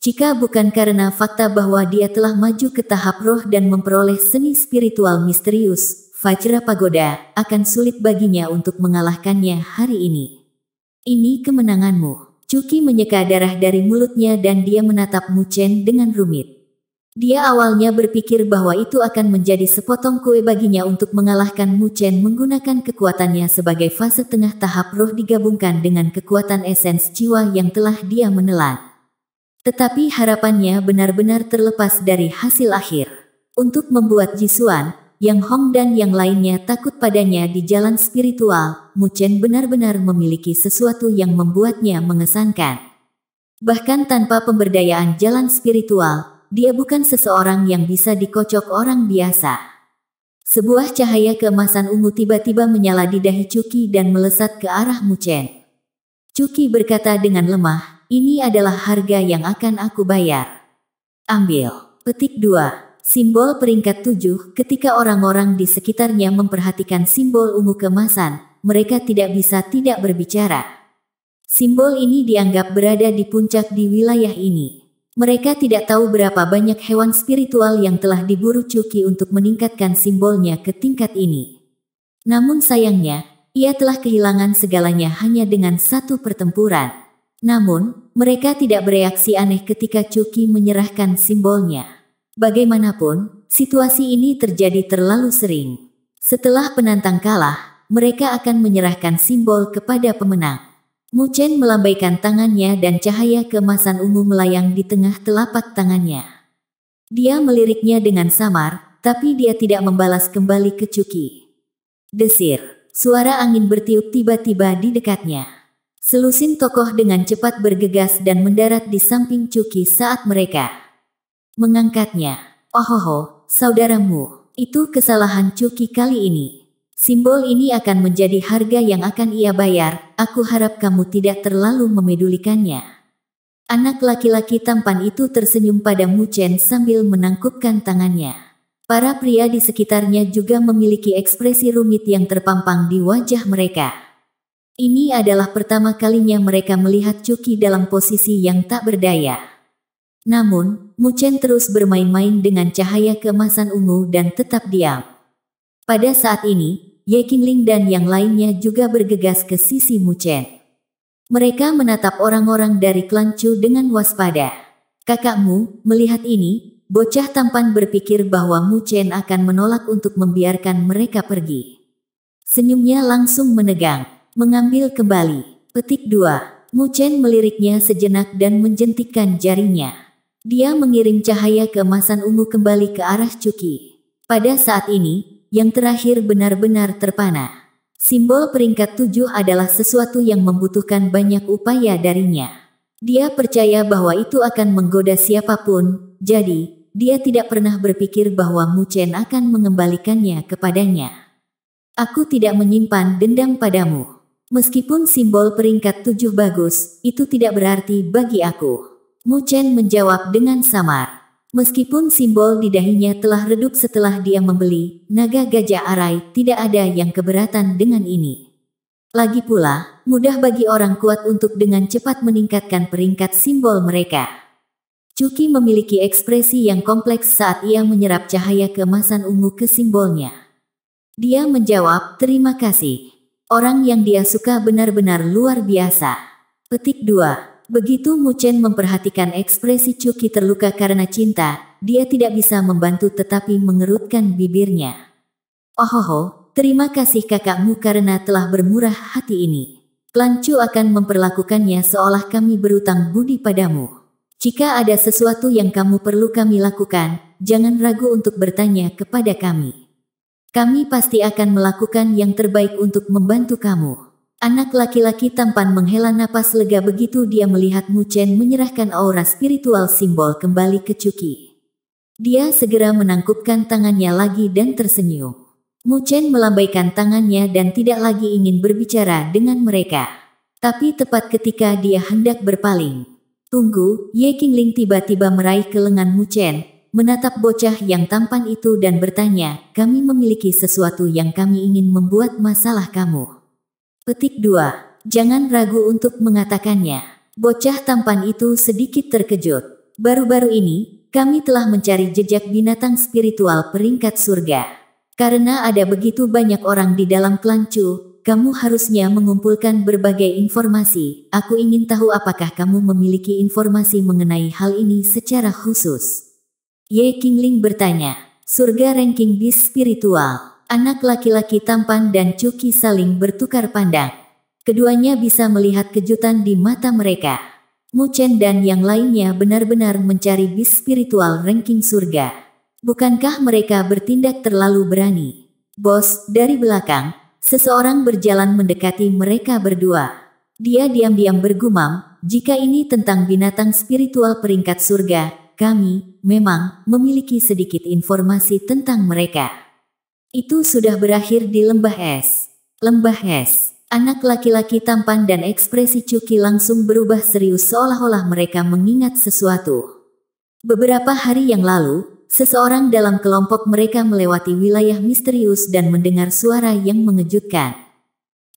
Jika bukan karena fakta bahwa dia telah maju ke tahap roh dan memperoleh seni spiritual misterius, Fajra Pagoda akan sulit baginya untuk mengalahkannya hari ini. Ini kemenanganmu. Cuki menyeka darah dari mulutnya dan dia menatap Mu Chen dengan rumit. Dia awalnya berpikir bahwa itu akan menjadi sepotong kue baginya untuk mengalahkan Mu Chen menggunakan kekuatannya sebagai fase tengah tahap roh digabungkan dengan kekuatan esens jiwa yang telah dia menelan. Tetapi harapannya benar-benar terlepas dari hasil akhir. Untuk membuat Jisuan, yang Hong dan yang lainnya takut padanya di jalan spiritual, Mu Chen benar-benar memiliki sesuatu yang membuatnya mengesankan. Bahkan tanpa pemberdayaan jalan spiritual, dia bukan seseorang yang bisa dikocok orang biasa. Sebuah cahaya keemasan ungu tiba-tiba menyala di dahi Cuki dan melesat ke arah Mu Chen. Cuki berkata dengan lemah, ini adalah harga yang akan aku bayar. Ambil, petik dua simbol peringkat tujuh, ketika orang-orang di sekitarnya memperhatikan simbol ungu kemasan, mereka tidak bisa tidak berbicara. Simbol ini dianggap berada di puncak di wilayah ini. Mereka tidak tahu berapa banyak hewan spiritual yang telah diburu Cuki untuk meningkatkan simbolnya ke tingkat ini. Namun sayangnya, ia telah kehilangan segalanya hanya dengan satu pertempuran. Namun, mereka tidak bereaksi aneh ketika Cuki menyerahkan simbolnya. Bagaimanapun, situasi ini terjadi terlalu sering. Setelah penantang kalah, mereka akan menyerahkan simbol kepada pemenang. Mu Chen melambaikan tangannya dan cahaya kemasan ungu melayang di tengah telapak tangannya. Dia meliriknya dengan samar, tapi dia tidak membalas kembali ke Cuki. Desir, suara angin bertiup tiba-tiba di dekatnya. Selusin tokoh dengan cepat bergegas dan mendarat di samping Cuki saat mereka Mengangkatnya. Ohoho, saudaramu, itu kesalahan Cuki kali ini. Simbol ini akan menjadi harga yang akan ia bayar, aku harap kamu tidak terlalu memedulikannya. Anak laki-laki tampan itu tersenyum pada Mu Chen sambil menangkupkan tangannya. Para pria di sekitarnya juga memiliki ekspresi rumit yang terpampang di wajah mereka. Ini adalah pertama kalinya mereka melihat Cuki dalam posisi yang tak berdaya. Namun, Mu Chen terus bermain-main dengan cahaya kemasan ungu dan tetap diam. Pada saat ini, Ye Qingling dan yang lainnya juga bergegas ke sisi Mu Chen. Mereka menatap orang-orang dari klan Chu dengan waspada. Kakakmu, melihat ini, bocah tampan berpikir bahwa Mu Chen akan menolak untuk membiarkan mereka pergi. Senyumnya langsung menegang, mengambil kembali. Petik 2. Muchen meliriknya sejenak dan menjentikkan jarinya. Dia mengirim cahaya keemasan ungu kembali ke arah Cuki. Pada saat ini, yang terakhir benar-benar terpana. Simbol peringkat tujuh adalah sesuatu yang membutuhkan banyak upaya darinya. Dia percaya bahwa itu akan menggoda siapapun, jadi dia tidak pernah berpikir bahwa Mu Chen akan mengembalikannya kepadanya. Aku tidak menyimpan dendam padamu. Meskipun simbol peringkat tujuh bagus, itu tidak berarti bagi aku. Mu Chen menjawab dengan samar. Meskipun simbol di dahinya telah redup setelah dia membeli, naga gajah arai tidak ada yang keberatan dengan ini. Lagi pula, mudah bagi orang kuat untuk dengan cepat meningkatkan peringkat simbol mereka. Cuki memiliki ekspresi yang kompleks saat ia menyerap cahaya kemasan ungu ke simbolnya. Dia menjawab, terima kasih. Orang yang dia suka benar-benar luar biasa. Petik 2. Begitu Mu Chen memperhatikan ekspresi Cuki terluka karena cinta, dia tidak bisa membantu tetapi mengerutkan bibirnya. Ohoho, terima kasih kakakmu karena telah bermurah hati ini. Klan Chu akan memperlakukannya seolah kami berutang budi padamu. Jika ada sesuatu yang kamu perlu kami lakukan, jangan ragu untuk bertanya kepada kami. Kami pasti akan melakukan yang terbaik untuk membantu kamu. Anak laki-laki tampan menghela napas lega begitu dia melihat Mu Chen menyerahkan aura spiritual simbol kembali ke Cuki. Dia segera menangkupkan tangannya lagi dan tersenyum. Mu Chen melambaikan tangannya dan tidak lagi ingin berbicara dengan mereka. Tapi tepat ketika dia hendak berpaling. Tunggu, Ye Qingling tiba-tiba meraih ke lengan Mu Chen, menatap bocah yang tampan itu dan bertanya, kami memiliki sesuatu yang kami ingin membuat masalah kamu. Petik 2. Jangan ragu untuk mengatakannya. Bocah tampan itu sedikit terkejut. Baru-baru ini, kami telah mencari jejak binatang spiritual peringkat surga. Karena ada begitu banyak orang di dalam kelancu, kamu harusnya mengumpulkan berbagai informasi. Aku ingin tahu apakah kamu memiliki informasi mengenai hal ini secara khusus. Ye Kingling bertanya, surga ranking bis spiritual anak laki-laki tampan dan Cuki saling bertukar pandang. Keduanya bisa melihat kejutan di mata mereka. Mu Chen dan yang lainnya benar-benar mencari bis spiritual ranking surga. Bukankah mereka bertindak terlalu berani? Bos, dari belakang, seseorang berjalan mendekati mereka berdua. Dia diam-diam bergumam, jika ini tentang binatang spiritual peringkat surga, kami memang memiliki sedikit informasi tentang mereka. Itu sudah berakhir di lembah es. Lembah es. Anak laki-laki tampan dan ekspresi Cuki langsung berubah serius seolah-olah mereka mengingat sesuatu. Beberapa hari yang lalu, seseorang dalam kelompok mereka melewati wilayah misterius dan mendengar suara yang mengejutkan.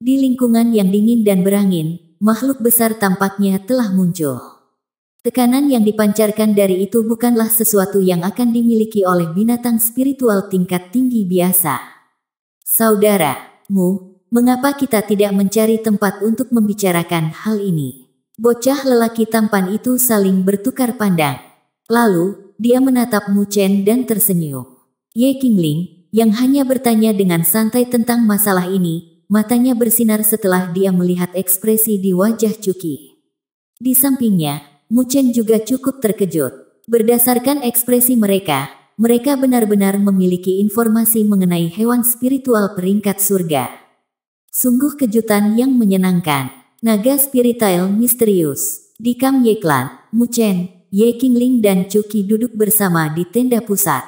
Di lingkungan yang dingin dan berangin, makhluk besar tampaknya telah muncul. Tekanan yang dipancarkan dari itu bukanlah sesuatu yang akan dimiliki oleh binatang spiritual tingkat tinggi biasa. Saudara, mu, mengapa kita tidak mencari tempat untuk membicarakan hal ini? Bocah lelaki tampan itu saling bertukar pandang. Lalu, dia menatap Mu Chen dan tersenyum. Ye Qingling, yang hanya bertanya dengan santai tentang masalah ini, matanya bersinar setelah dia melihat ekspresi di wajah Cuki. Di sampingnya, Mu Chen juga cukup terkejut. Berdasarkan ekspresi mereka, mereka benar-benar memiliki informasi mengenai hewan spiritual peringkat surga. Sungguh kejutan yang menyenangkan. Naga spiritual misterius. Di Kam Ye Mu Chen, Ye Qingling dan Cuki duduk bersama di tenda pusat.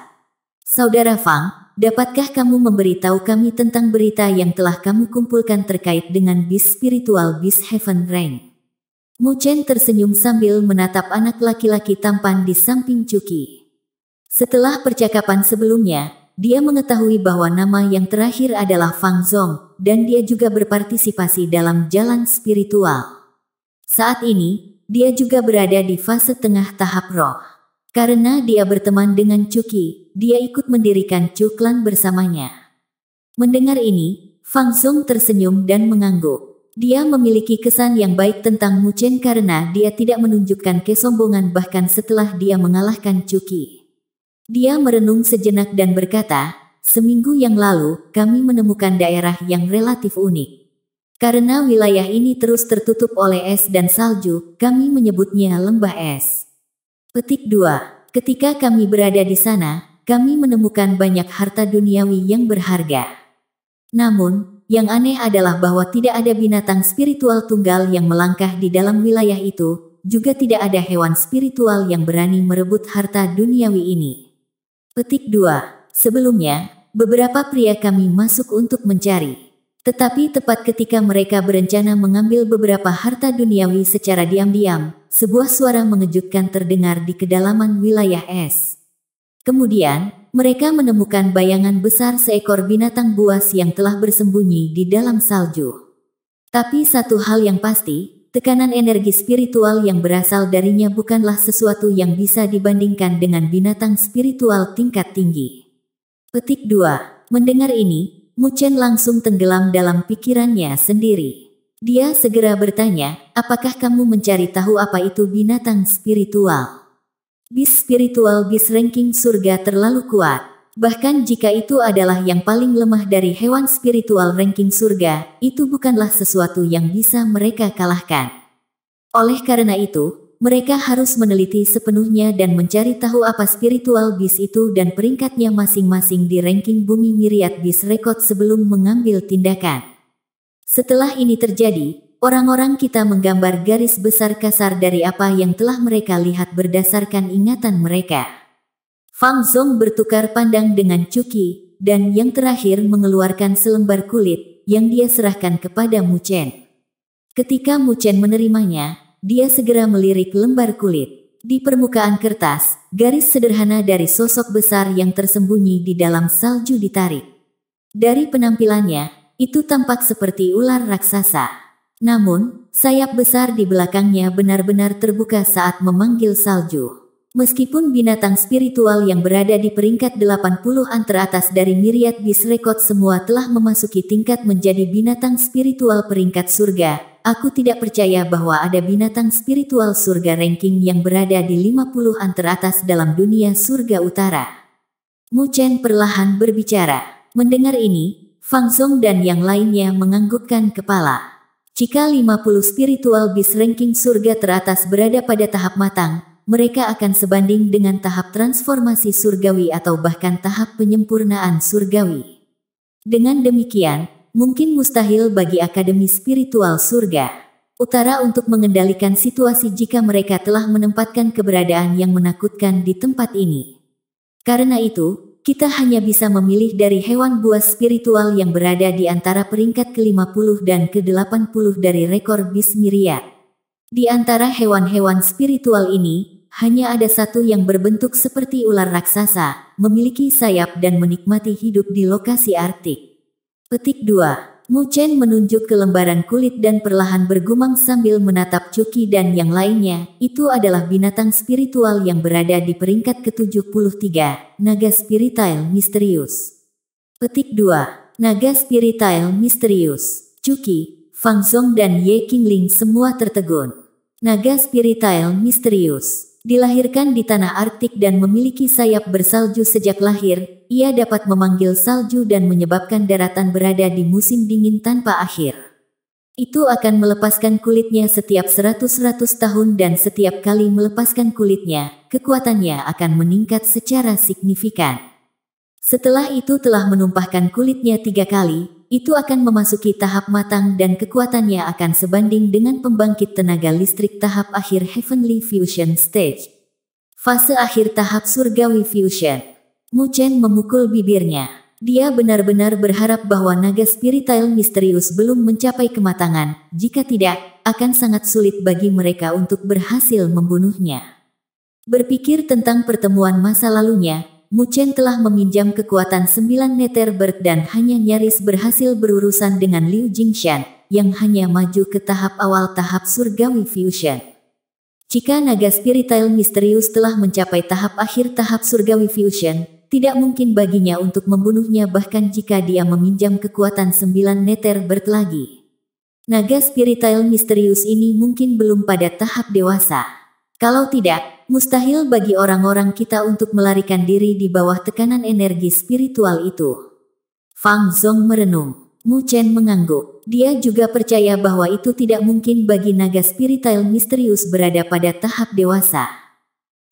Saudara Fang, dapatkah kamu memberitahu kami tentang berita yang telah kamu kumpulkan terkait dengan bis spiritual bis Heaven Rank? Mu Chen tersenyum sambil menatap anak laki-laki tampan di samping Cuki. Setelah percakapan sebelumnya, dia mengetahui bahwa nama yang terakhir adalah Fang Zong, dan dia juga berpartisipasi dalam jalan spiritual. Saat ini, dia juga berada di fase tengah tahap roh. Karena dia berteman dengan Cuki, dia ikut mendirikan Cuklan bersamanya. Mendengar ini, Fang Zong tersenyum dan mengangguk. Dia memiliki kesan yang baik tentang Mu Chen karena dia tidak menunjukkan kesombongan bahkan setelah dia mengalahkan Cuki. Dia merenung sejenak dan berkata, Seminggu yang lalu, kami menemukan daerah yang relatif unik. Karena wilayah ini terus tertutup oleh es dan salju, kami menyebutnya lembah es. Petik 2. Ketika kami berada di sana, kami menemukan banyak harta duniawi yang berharga. Namun, yang aneh adalah bahwa tidak ada binatang spiritual tunggal yang melangkah di dalam wilayah itu, juga tidak ada hewan spiritual yang berani merebut harta duniawi ini. Petik 2. Sebelumnya, beberapa pria kami masuk untuk mencari. Tetapi tepat ketika mereka berencana mengambil beberapa harta duniawi secara diam-diam, sebuah suara mengejutkan terdengar di kedalaman wilayah es. Kemudian, mereka menemukan bayangan besar seekor binatang buas yang telah bersembunyi di dalam salju. Tapi satu hal yang pasti, tekanan energi spiritual yang berasal darinya bukanlah sesuatu yang bisa dibandingkan dengan binatang spiritual tingkat tinggi. Petik 2. Mendengar ini, Mu Chen langsung tenggelam dalam pikirannya sendiri. Dia segera bertanya, apakah kamu mencari tahu apa itu binatang spiritual? Bis spiritual bis ranking surga terlalu kuat. Bahkan jika itu adalah yang paling lemah dari hewan spiritual ranking surga, itu bukanlah sesuatu yang bisa mereka kalahkan. Oleh karena itu, mereka harus meneliti sepenuhnya dan mencari tahu apa spiritual bis itu dan peringkatnya masing-masing di ranking bumi miriat bis rekod sebelum mengambil tindakan. Setelah ini terjadi, Orang-orang kita menggambar garis besar kasar dari apa yang telah mereka lihat berdasarkan ingatan mereka. Fang Zhong bertukar pandang dengan Cuki, dan yang terakhir mengeluarkan selembar kulit yang dia serahkan kepada Mu Chen. Ketika Mu Chen menerimanya, dia segera melirik lembar kulit. Di permukaan kertas, garis sederhana dari sosok besar yang tersembunyi di dalam salju ditarik. Dari penampilannya, itu tampak seperti ular raksasa. Namun, sayap besar di belakangnya benar-benar terbuka saat memanggil salju. Meskipun binatang spiritual yang berada di peringkat 80 an teratas dari miriat bis rekod semua telah memasuki tingkat menjadi binatang spiritual peringkat surga, aku tidak percaya bahwa ada binatang spiritual surga ranking yang berada di 50 an teratas dalam dunia surga utara. Mu Chen perlahan berbicara. Mendengar ini, Fang Song dan yang lainnya menganggukkan kepala. Jika 50 spiritual bis ranking surga teratas berada pada tahap matang, mereka akan sebanding dengan tahap transformasi surgawi atau bahkan tahap penyempurnaan surgawi. Dengan demikian, mungkin mustahil bagi Akademi Spiritual Surga Utara untuk mengendalikan situasi jika mereka telah menempatkan keberadaan yang menakutkan di tempat ini. Karena itu, kita hanya bisa memilih dari hewan buas spiritual yang berada di antara peringkat ke-50 dan ke-80 dari rekor Bismiria. Di antara hewan-hewan spiritual ini, hanya ada satu yang berbentuk seperti ular raksasa, memiliki sayap dan menikmati hidup di lokasi Arktik. Petik 2. Mu Chen menunjuk ke lembaran kulit dan perlahan bergumam sambil menatap Cuki dan yang lainnya. Itu adalah binatang spiritual yang berada di peringkat ke-73, naga spiritual misterius. Petik 2. Naga spiritual misterius. Cuki, Fang Zhong dan Ye Qingling semua tertegun. Naga spiritual misterius dilahirkan di tanah Arktik dan memiliki sayap bersalju sejak lahir, ia dapat memanggil salju dan menyebabkan daratan berada di musim dingin tanpa akhir. Itu akan melepaskan kulitnya setiap seratus-ratus tahun dan setiap kali melepaskan kulitnya, kekuatannya akan meningkat secara signifikan. Setelah itu telah menumpahkan kulitnya tiga kali, itu akan memasuki tahap matang dan kekuatannya akan sebanding dengan pembangkit tenaga listrik tahap akhir Heavenly Fusion Stage. Fase akhir tahap surgawi fusion. Mu Chen memukul bibirnya. Dia benar-benar berharap bahwa naga spiritual misterius belum mencapai kematangan. Jika tidak, akan sangat sulit bagi mereka untuk berhasil membunuhnya. Berpikir tentang pertemuan masa lalunya, Mu Chen telah meminjam kekuatan sembilan berk dan hanya nyaris berhasil berurusan dengan Liu Jingshan, yang hanya maju ke tahap awal tahap surgawi fusion. Jika naga spiritual misterius telah mencapai tahap akhir tahap surgawi fusion, tidak mungkin baginya untuk membunuhnya bahkan jika dia meminjam kekuatan sembilan berk lagi. Naga spiritual misterius ini mungkin belum pada tahap dewasa. Kalau tidak, mustahil bagi orang-orang kita untuk melarikan diri di bawah tekanan energi spiritual itu. Fang Zhong merenung. Mu Chen mengangguk. Dia juga percaya bahwa itu tidak mungkin bagi naga spiritual misterius berada pada tahap dewasa.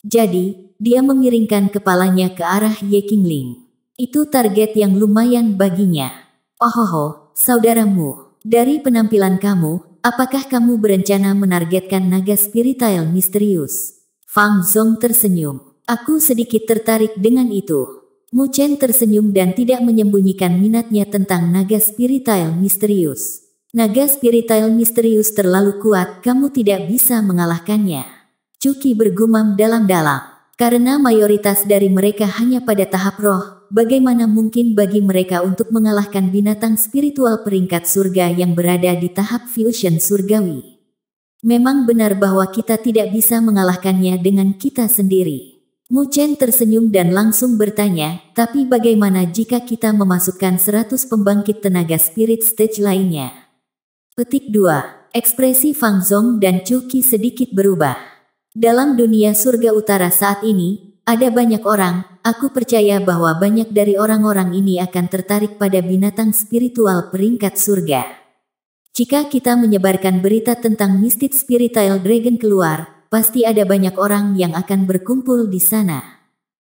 Jadi, dia mengiringkan kepalanya ke arah Ye Qingling. Itu target yang lumayan baginya. Ohoho, oh, saudaramu. Dari penampilan kamu, apakah kamu berencana menargetkan naga spiritual misterius? Fang Zhong tersenyum. Aku sedikit tertarik dengan itu. Mu Chen tersenyum dan tidak menyembunyikan minatnya tentang naga spiritual misterius. Naga spiritual misterius terlalu kuat, kamu tidak bisa mengalahkannya. Cuki bergumam dalam-dalam. Karena mayoritas dari mereka hanya pada tahap roh, bagaimana mungkin bagi mereka untuk mengalahkan binatang spiritual peringkat surga yang berada di tahap fusion surgawi? Memang benar bahwa kita tidak bisa mengalahkannya dengan kita sendiri. Mu Chen tersenyum dan langsung bertanya, tapi bagaimana jika kita memasukkan 100 pembangkit tenaga spirit stage lainnya? Petik 2. Ekspresi Fang Zhong dan Chu Qi sedikit berubah. Dalam dunia surga utara saat ini, ada banyak orang, aku percaya bahwa banyak dari orang-orang ini akan tertarik pada binatang spiritual peringkat surga. Jika kita menyebarkan berita tentang mistik Spiritual Dragon keluar, pasti ada banyak orang yang akan berkumpul di sana.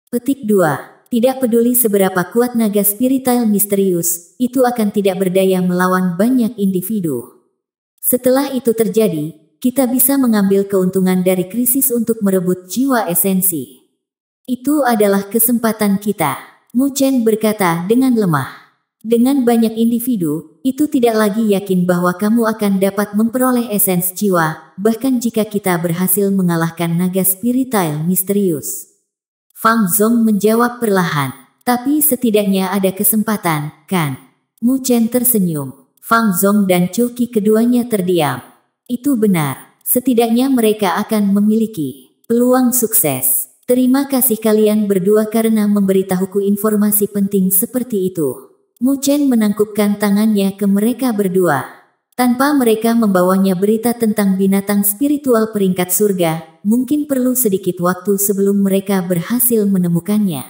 Petik 2. Tidak peduli seberapa kuat naga spiritual misterius, itu akan tidak berdaya melawan banyak individu. Setelah itu terjadi, kita bisa mengambil keuntungan dari krisis untuk merebut jiwa esensi. Itu adalah kesempatan kita. Mu Chen berkata dengan lemah. Dengan banyak individu, itu tidak lagi yakin bahwa kamu akan dapat memperoleh esens jiwa, bahkan jika kita berhasil mengalahkan naga spiritual misterius. Fang Zong menjawab perlahan, tapi setidaknya ada kesempatan, kan? Mu Chen tersenyum. Fang Zong dan Chuki keduanya terdiam. Itu benar, setidaknya mereka akan memiliki peluang sukses. Terima kasih kalian berdua karena memberitahuku informasi penting seperti itu. Mu Chen menangkupkan tangannya ke mereka berdua. Tanpa mereka membawanya berita tentang binatang spiritual peringkat surga, mungkin perlu sedikit waktu sebelum mereka berhasil menemukannya.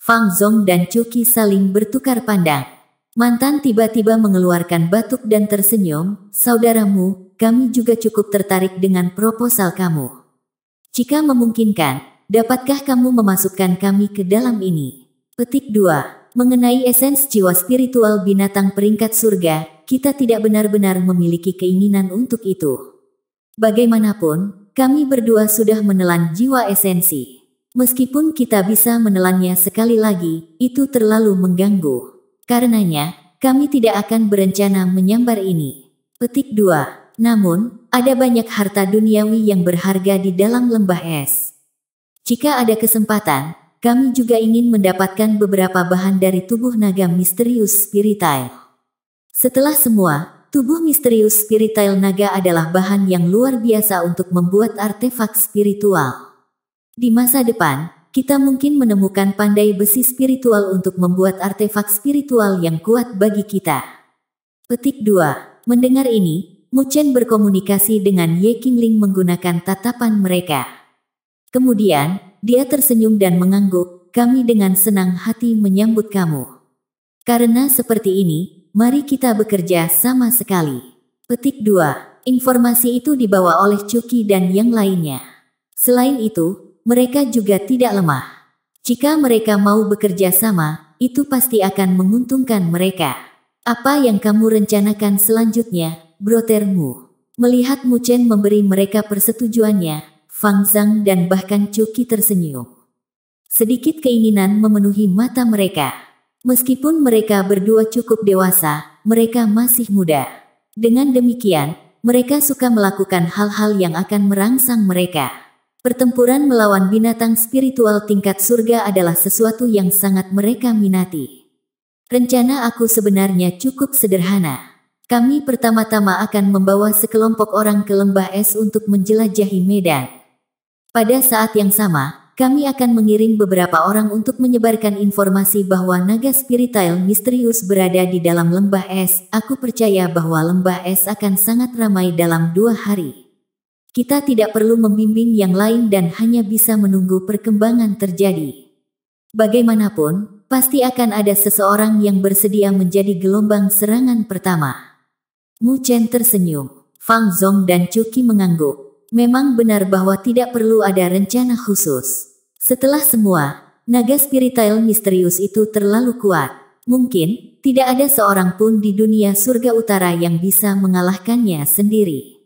Fang Zong dan Chucky saling bertukar pandang. Mantan tiba-tiba mengeluarkan batuk dan tersenyum, saudaramu, kami juga cukup tertarik dengan proposal kamu. Jika memungkinkan, dapatkah kamu memasukkan kami ke dalam ini? Petik 2. Mengenai esens jiwa spiritual binatang peringkat surga, kita tidak benar-benar memiliki keinginan untuk itu. Bagaimanapun, kami berdua sudah menelan jiwa esensi. Meskipun kita bisa menelannya sekali lagi, itu terlalu mengganggu. Karenanya, kami tidak akan berencana menyambar ini. Petik 2. Namun, ada banyak harta duniawi yang berharga di dalam lembah es. Jika ada kesempatan, kami juga ingin mendapatkan beberapa bahan dari tubuh naga misterius spiritail. Setelah semua, tubuh misterius spiritail naga adalah bahan yang luar biasa untuk membuat artefak spiritual. Di masa depan, kita mungkin menemukan pandai besi spiritual untuk membuat artefak spiritual yang kuat bagi kita. Petik 2. Mendengar ini, Mu Chen berkomunikasi dengan Ye Qingling menggunakan tatapan mereka. Kemudian, dia tersenyum dan mengangguk, kami dengan senang hati menyambut kamu. Karena seperti ini, mari kita bekerja sama sekali. Petik 2. Informasi itu dibawa oleh Cuki dan yang lainnya. Selain itu, mereka juga tidak lemah. Jika mereka mau bekerja sama, itu pasti akan menguntungkan mereka. Apa yang kamu rencanakan selanjutnya, brotermu? Melihat Muchen memberi mereka persetujuannya, Fang Zhang dan bahkan Cuki tersenyum. Sedikit keinginan memenuhi mata mereka. Meskipun mereka berdua cukup dewasa, mereka masih muda. Dengan demikian, mereka suka melakukan hal-hal yang akan merangsang mereka. Pertempuran melawan binatang spiritual tingkat surga adalah sesuatu yang sangat mereka minati. Rencana aku sebenarnya cukup sederhana. Kami pertama-tama akan membawa sekelompok orang ke lembah es untuk menjelajahi medan. Pada saat yang sama, kami akan mengirim beberapa orang untuk menyebarkan informasi bahwa naga spiritual misterius berada di dalam lembah es. Aku percaya bahwa lembah es akan sangat ramai dalam dua hari. Kita tidak perlu membimbing yang lain dan hanya bisa menunggu perkembangan terjadi. Bagaimanapun, pasti akan ada seseorang yang bersedia menjadi gelombang serangan pertama. Mu Chen tersenyum. Fang Zong dan Chucky mengangguk. Memang benar bahwa tidak perlu ada rencana khusus. Setelah semua, naga spiritual misterius itu terlalu kuat. Mungkin, tidak ada seorang pun di dunia surga utara yang bisa mengalahkannya sendiri.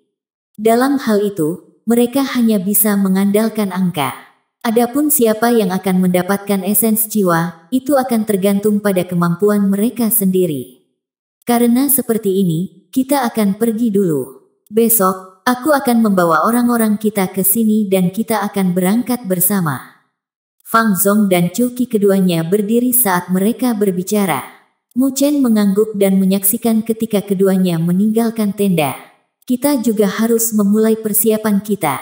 Dalam hal itu, mereka hanya bisa mengandalkan angka. Adapun siapa yang akan mendapatkan esens jiwa, itu akan tergantung pada kemampuan mereka sendiri. Karena seperti ini, kita akan pergi dulu. Besok, Aku akan membawa orang-orang kita ke sini dan kita akan berangkat bersama. Fang Zong dan Cuki keduanya berdiri saat mereka berbicara. Mu Chen mengangguk dan menyaksikan ketika keduanya meninggalkan tenda. Kita juga harus memulai persiapan kita.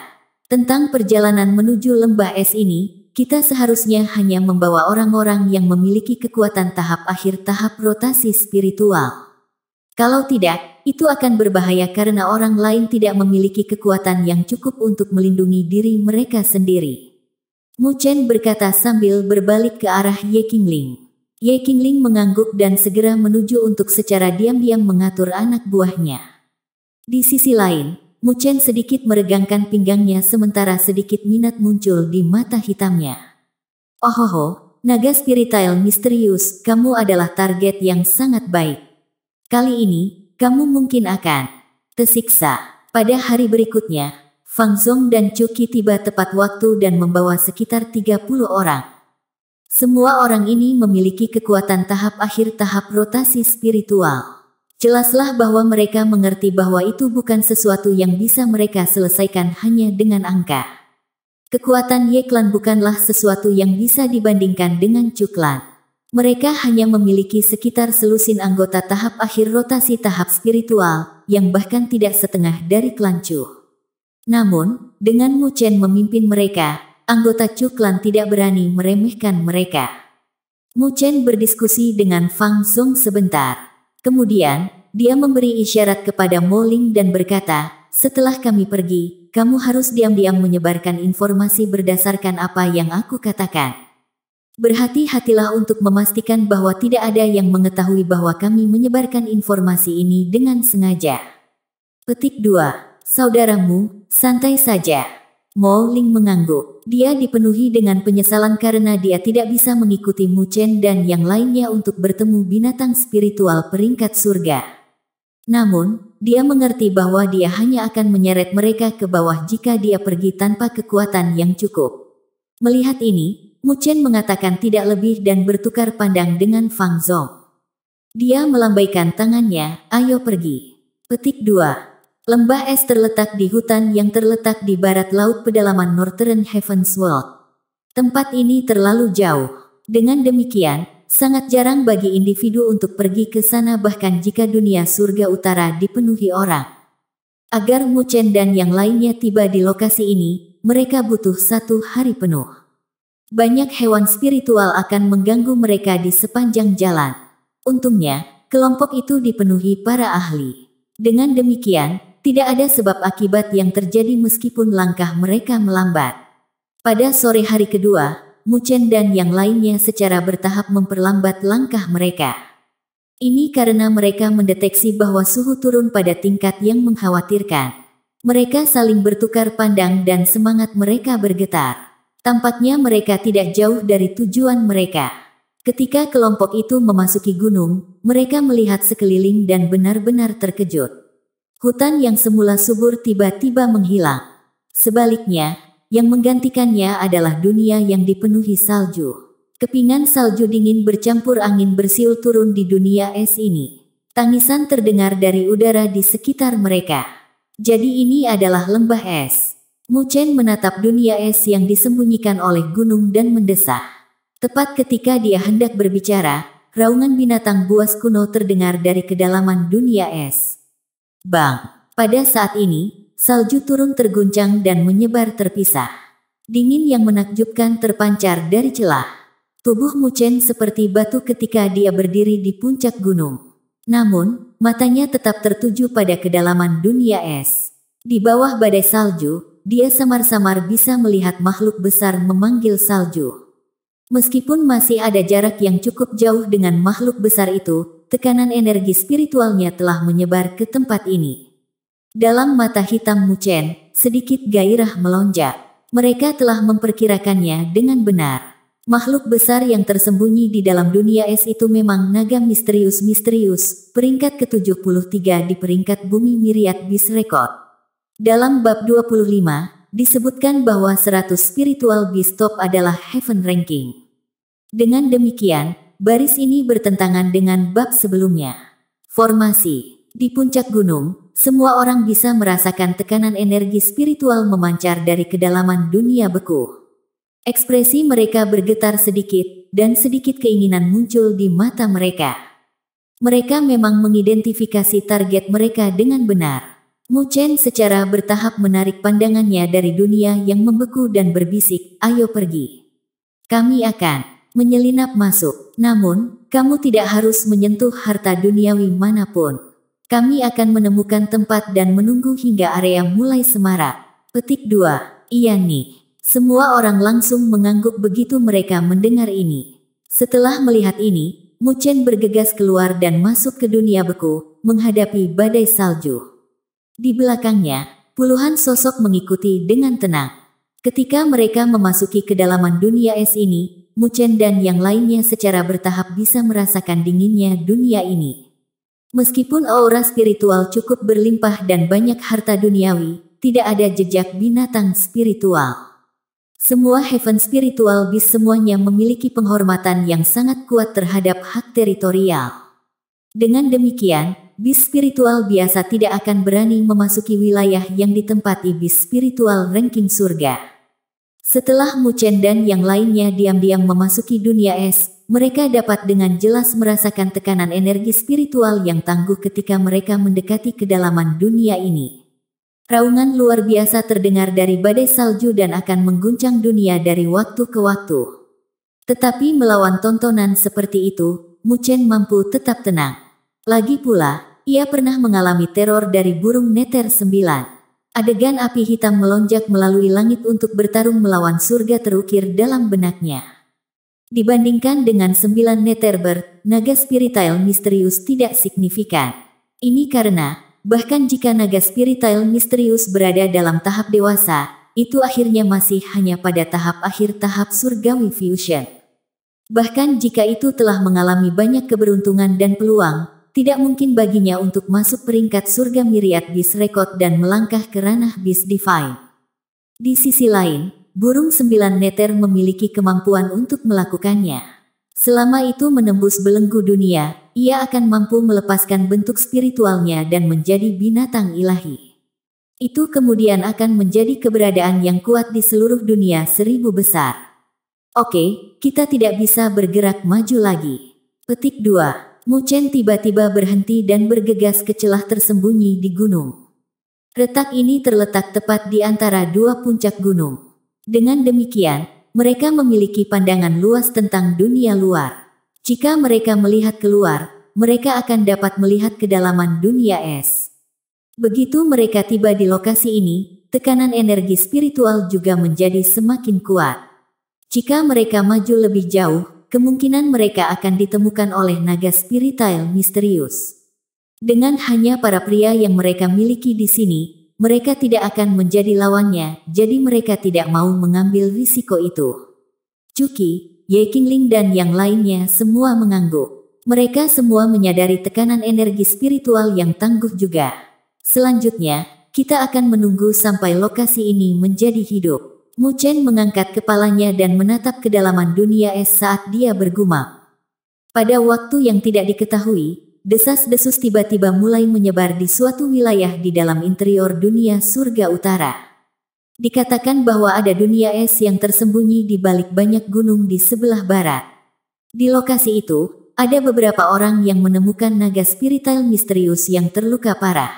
Tentang perjalanan menuju lembah es ini, kita seharusnya hanya membawa orang-orang yang memiliki kekuatan tahap akhir tahap rotasi spiritual. Kalau tidak, itu akan berbahaya karena orang lain tidak memiliki kekuatan yang cukup untuk melindungi diri mereka sendiri. Mu Chen berkata sambil berbalik ke arah Ye Qingling. Ye Qingling mengangguk dan segera menuju untuk secara diam-diam mengatur anak buahnya. Di sisi lain, Mu Chen sedikit meregangkan pinggangnya sementara sedikit minat muncul di mata hitamnya. Ohoho, naga spiritual misterius, kamu adalah target yang sangat baik. Kali ini, kamu mungkin akan tersiksa. Pada hari berikutnya, Fang Zhong dan Cuki tiba tepat waktu dan membawa sekitar 30 orang. Semua orang ini memiliki kekuatan tahap akhir tahap rotasi spiritual. Jelaslah bahwa mereka mengerti bahwa itu bukan sesuatu yang bisa mereka selesaikan hanya dengan angka. Kekuatan Ye bukanlah sesuatu yang bisa dibandingkan dengan Cuklan. Mereka hanya memiliki sekitar selusin anggota tahap akhir rotasi tahap spiritual, yang bahkan tidak setengah dari klan Namun, dengan Mu Chen memimpin mereka, anggota Chu klan tidak berani meremehkan mereka. Mu Chen berdiskusi dengan Fang Song sebentar. Kemudian, dia memberi isyarat kepada Mo Ling dan berkata, setelah kami pergi, kamu harus diam-diam menyebarkan informasi berdasarkan apa yang aku katakan. Berhati-hatilah untuk memastikan bahwa tidak ada yang mengetahui bahwa kami menyebarkan informasi ini dengan sengaja. Petik 2. Saudaramu, santai saja. Mo Ling mengangguk. Dia dipenuhi dengan penyesalan karena dia tidak bisa mengikuti Mu Chen dan yang lainnya untuk bertemu binatang spiritual peringkat surga. Namun, dia mengerti bahwa dia hanya akan menyeret mereka ke bawah jika dia pergi tanpa kekuatan yang cukup. Melihat ini, Mu Chen mengatakan tidak lebih dan bertukar pandang dengan Fang Zong. Dia melambaikan tangannya, ayo pergi. Petik 2. Lembah es terletak di hutan yang terletak di barat laut pedalaman Northern Heavens World. Tempat ini terlalu jauh. Dengan demikian, sangat jarang bagi individu untuk pergi ke sana bahkan jika dunia surga utara dipenuhi orang. Agar Mu Chen dan yang lainnya tiba di lokasi ini, mereka butuh satu hari penuh. Banyak hewan spiritual akan mengganggu mereka di sepanjang jalan. Untungnya, kelompok itu dipenuhi para ahli. Dengan demikian, tidak ada sebab akibat yang terjadi meskipun langkah mereka melambat. Pada sore hari kedua, Muchen dan yang lainnya secara bertahap memperlambat langkah mereka. Ini karena mereka mendeteksi bahwa suhu turun pada tingkat yang mengkhawatirkan. Mereka saling bertukar pandang dan semangat mereka bergetar. Tampaknya mereka tidak jauh dari tujuan mereka. Ketika kelompok itu memasuki gunung, mereka melihat sekeliling dan benar-benar terkejut. Hutan yang semula subur tiba-tiba menghilang. Sebaliknya, yang menggantikannya adalah dunia yang dipenuhi salju. Kepingan salju dingin bercampur angin bersiul turun di dunia es ini. Tangisan terdengar dari udara di sekitar mereka. Jadi ini adalah lembah es. Mu Chen menatap dunia es yang disembunyikan oleh gunung dan mendesak. Tepat ketika dia hendak berbicara, raungan binatang buas kuno terdengar dari kedalaman dunia es. Bang! Pada saat ini, salju turun terguncang dan menyebar terpisah. Dingin yang menakjubkan terpancar dari celah. Tubuh Mu Chen seperti batu ketika dia berdiri di puncak gunung. Namun, matanya tetap tertuju pada kedalaman dunia es. Di bawah badai salju, dia samar-samar bisa melihat makhluk besar memanggil salju. Meskipun masih ada jarak yang cukup jauh dengan makhluk besar itu, tekanan energi spiritualnya telah menyebar ke tempat ini. Dalam mata hitam Muchen, sedikit gairah melonjak. Mereka telah memperkirakannya dengan benar. Makhluk besar yang tersembunyi di dalam dunia es itu memang naga misterius-misterius, peringkat ke-73 di peringkat bumi Miriat Bis Rekod. Dalam bab 25, disebutkan bahwa 100 spiritual beast top adalah heaven ranking. Dengan demikian, baris ini bertentangan dengan bab sebelumnya. Formasi di puncak gunung, semua orang bisa merasakan tekanan energi spiritual memancar dari kedalaman dunia beku. Ekspresi mereka bergetar sedikit, dan sedikit keinginan muncul di mata mereka. Mereka memang mengidentifikasi target mereka dengan benar. Mu Chen secara bertahap menarik pandangannya dari dunia yang membeku dan berbisik, ayo pergi. Kami akan menyelinap masuk, namun kamu tidak harus menyentuh harta duniawi manapun. Kami akan menemukan tempat dan menunggu hingga area mulai semarak. Petik 2, iya nih. Semua orang langsung mengangguk begitu mereka mendengar ini. Setelah melihat ini, Mu Chen bergegas keluar dan masuk ke dunia beku, menghadapi badai salju. Di belakangnya, puluhan sosok mengikuti dengan tenang. Ketika mereka memasuki kedalaman dunia es ini, Muchen dan yang lainnya secara bertahap bisa merasakan dinginnya dunia ini. Meskipun aura spiritual cukup berlimpah dan banyak harta duniawi, tidak ada jejak binatang spiritual. Semua heaven spiritual bis semuanya memiliki penghormatan yang sangat kuat terhadap hak teritorial. Dengan demikian, bis spiritual biasa tidak akan berani memasuki wilayah yang ditempati bis spiritual ranking surga. Setelah Muchen dan yang lainnya diam-diam memasuki dunia es, mereka dapat dengan jelas merasakan tekanan energi spiritual yang tangguh ketika mereka mendekati kedalaman dunia ini. Raungan luar biasa terdengar dari badai salju dan akan mengguncang dunia dari waktu ke waktu. Tetapi melawan tontonan seperti itu, Muchen mampu tetap tenang. Lagi pula, ia pernah mengalami teror dari burung neter sembilan. Adegan api hitam melonjak melalui langit untuk bertarung melawan surga terukir dalam benaknya. Dibandingkan dengan sembilan neterbird, naga spiritual misterius tidak signifikan. Ini karena, bahkan jika naga spiritual misterius berada dalam tahap dewasa, itu akhirnya masih hanya pada tahap akhir tahap surgawi fusion. Bahkan jika itu telah mengalami banyak keberuntungan dan peluang, tidak mungkin baginya untuk masuk peringkat surga miriat bis rekod dan melangkah ke ranah bis divine. Di sisi lain, burung sembilan neter memiliki kemampuan untuk melakukannya. Selama itu menembus belenggu dunia, ia akan mampu melepaskan bentuk spiritualnya dan menjadi binatang ilahi. Itu kemudian akan menjadi keberadaan yang kuat di seluruh dunia seribu besar. Oke, kita tidak bisa bergerak maju lagi. Petik 2. Mu Chen tiba-tiba berhenti dan bergegas ke celah tersembunyi di gunung. Retak ini terletak tepat di antara dua puncak gunung. Dengan demikian, mereka memiliki pandangan luas tentang dunia luar. Jika mereka melihat keluar, mereka akan dapat melihat kedalaman dunia es. Begitu mereka tiba di lokasi ini, tekanan energi spiritual juga menjadi semakin kuat. Jika mereka maju lebih jauh, kemungkinan mereka akan ditemukan oleh naga spiritual misterius. Dengan hanya para pria yang mereka miliki di sini, mereka tidak akan menjadi lawannya, jadi mereka tidak mau mengambil risiko itu. Cuki, Ye Qingling dan yang lainnya semua mengangguk. Mereka semua menyadari tekanan energi spiritual yang tangguh juga. Selanjutnya, kita akan menunggu sampai lokasi ini menjadi hidup. Mu Chen mengangkat kepalanya dan menatap kedalaman dunia es saat dia bergumam. Pada waktu yang tidak diketahui, desas-desus tiba-tiba mulai menyebar di suatu wilayah di dalam interior dunia surga utara. Dikatakan bahwa ada dunia es yang tersembunyi di balik banyak gunung di sebelah barat. Di lokasi itu, ada beberapa orang yang menemukan naga spiritual misterius yang terluka parah.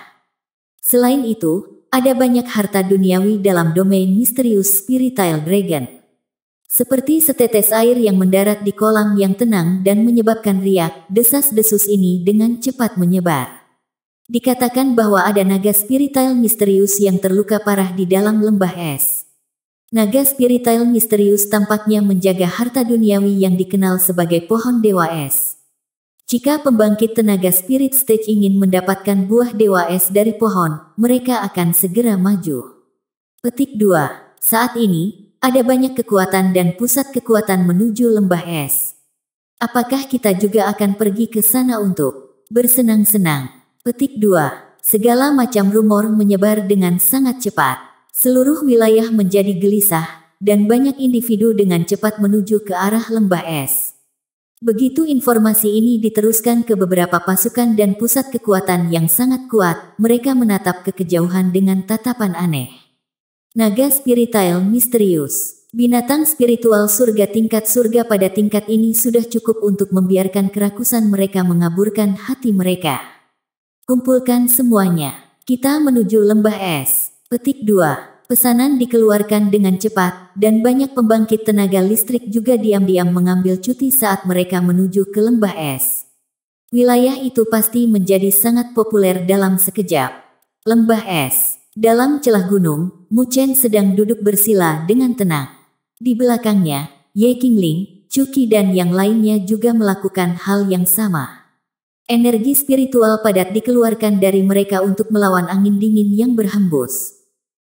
Selain itu, ada banyak harta duniawi dalam domain misterius Spiritual Dragon. Seperti setetes air yang mendarat di kolam yang tenang dan menyebabkan riak, desas-desus ini dengan cepat menyebar. Dikatakan bahwa ada naga spiritual misterius yang terluka parah di dalam lembah es. Naga spiritual misterius tampaknya menjaga harta duniawi yang dikenal sebagai pohon dewa es. Jika pembangkit tenaga spirit stage ingin mendapatkan buah dewa es dari pohon, mereka akan segera maju. Petik 2. Saat ini, ada banyak kekuatan dan pusat kekuatan menuju lembah es. Apakah kita juga akan pergi ke sana untuk bersenang-senang? Petik 2. Segala macam rumor menyebar dengan sangat cepat. Seluruh wilayah menjadi gelisah, dan banyak individu dengan cepat menuju ke arah lembah es. Begitu informasi ini diteruskan ke beberapa pasukan dan pusat kekuatan yang sangat kuat, mereka menatap ke kejauhan dengan tatapan aneh. Naga spiritual misterius. Binatang spiritual surga tingkat surga pada tingkat ini sudah cukup untuk membiarkan kerakusan mereka mengaburkan hati mereka. Kumpulkan semuanya. Kita menuju lembah es. Petik 2 pesanan dikeluarkan dengan cepat, dan banyak pembangkit tenaga listrik juga diam-diam mengambil cuti saat mereka menuju ke lembah es. Wilayah itu pasti menjadi sangat populer dalam sekejap. Lembah es. Dalam celah gunung, Mu Chen sedang duduk bersila dengan tenang. Di belakangnya, Ye Qingling, Qi dan yang lainnya juga melakukan hal yang sama. Energi spiritual padat dikeluarkan dari mereka untuk melawan angin dingin yang berhembus.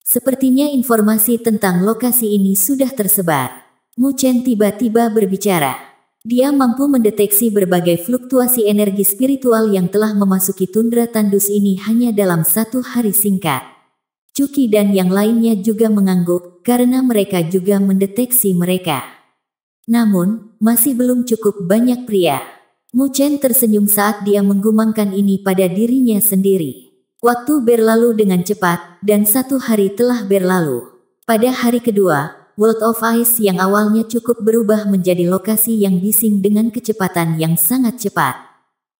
Sepertinya informasi tentang lokasi ini sudah tersebar. Mu Chen tiba-tiba berbicara. Dia mampu mendeteksi berbagai fluktuasi energi spiritual yang telah memasuki tundra tandus ini hanya dalam satu hari singkat. Cuki dan yang lainnya juga mengangguk karena mereka juga mendeteksi mereka. Namun, masih belum cukup banyak pria. Mu Chen tersenyum saat dia menggumangkan ini pada dirinya sendiri. Waktu berlalu dengan cepat, dan satu hari telah berlalu. Pada hari kedua, World of Ice yang awalnya cukup berubah menjadi lokasi yang bising dengan kecepatan yang sangat cepat.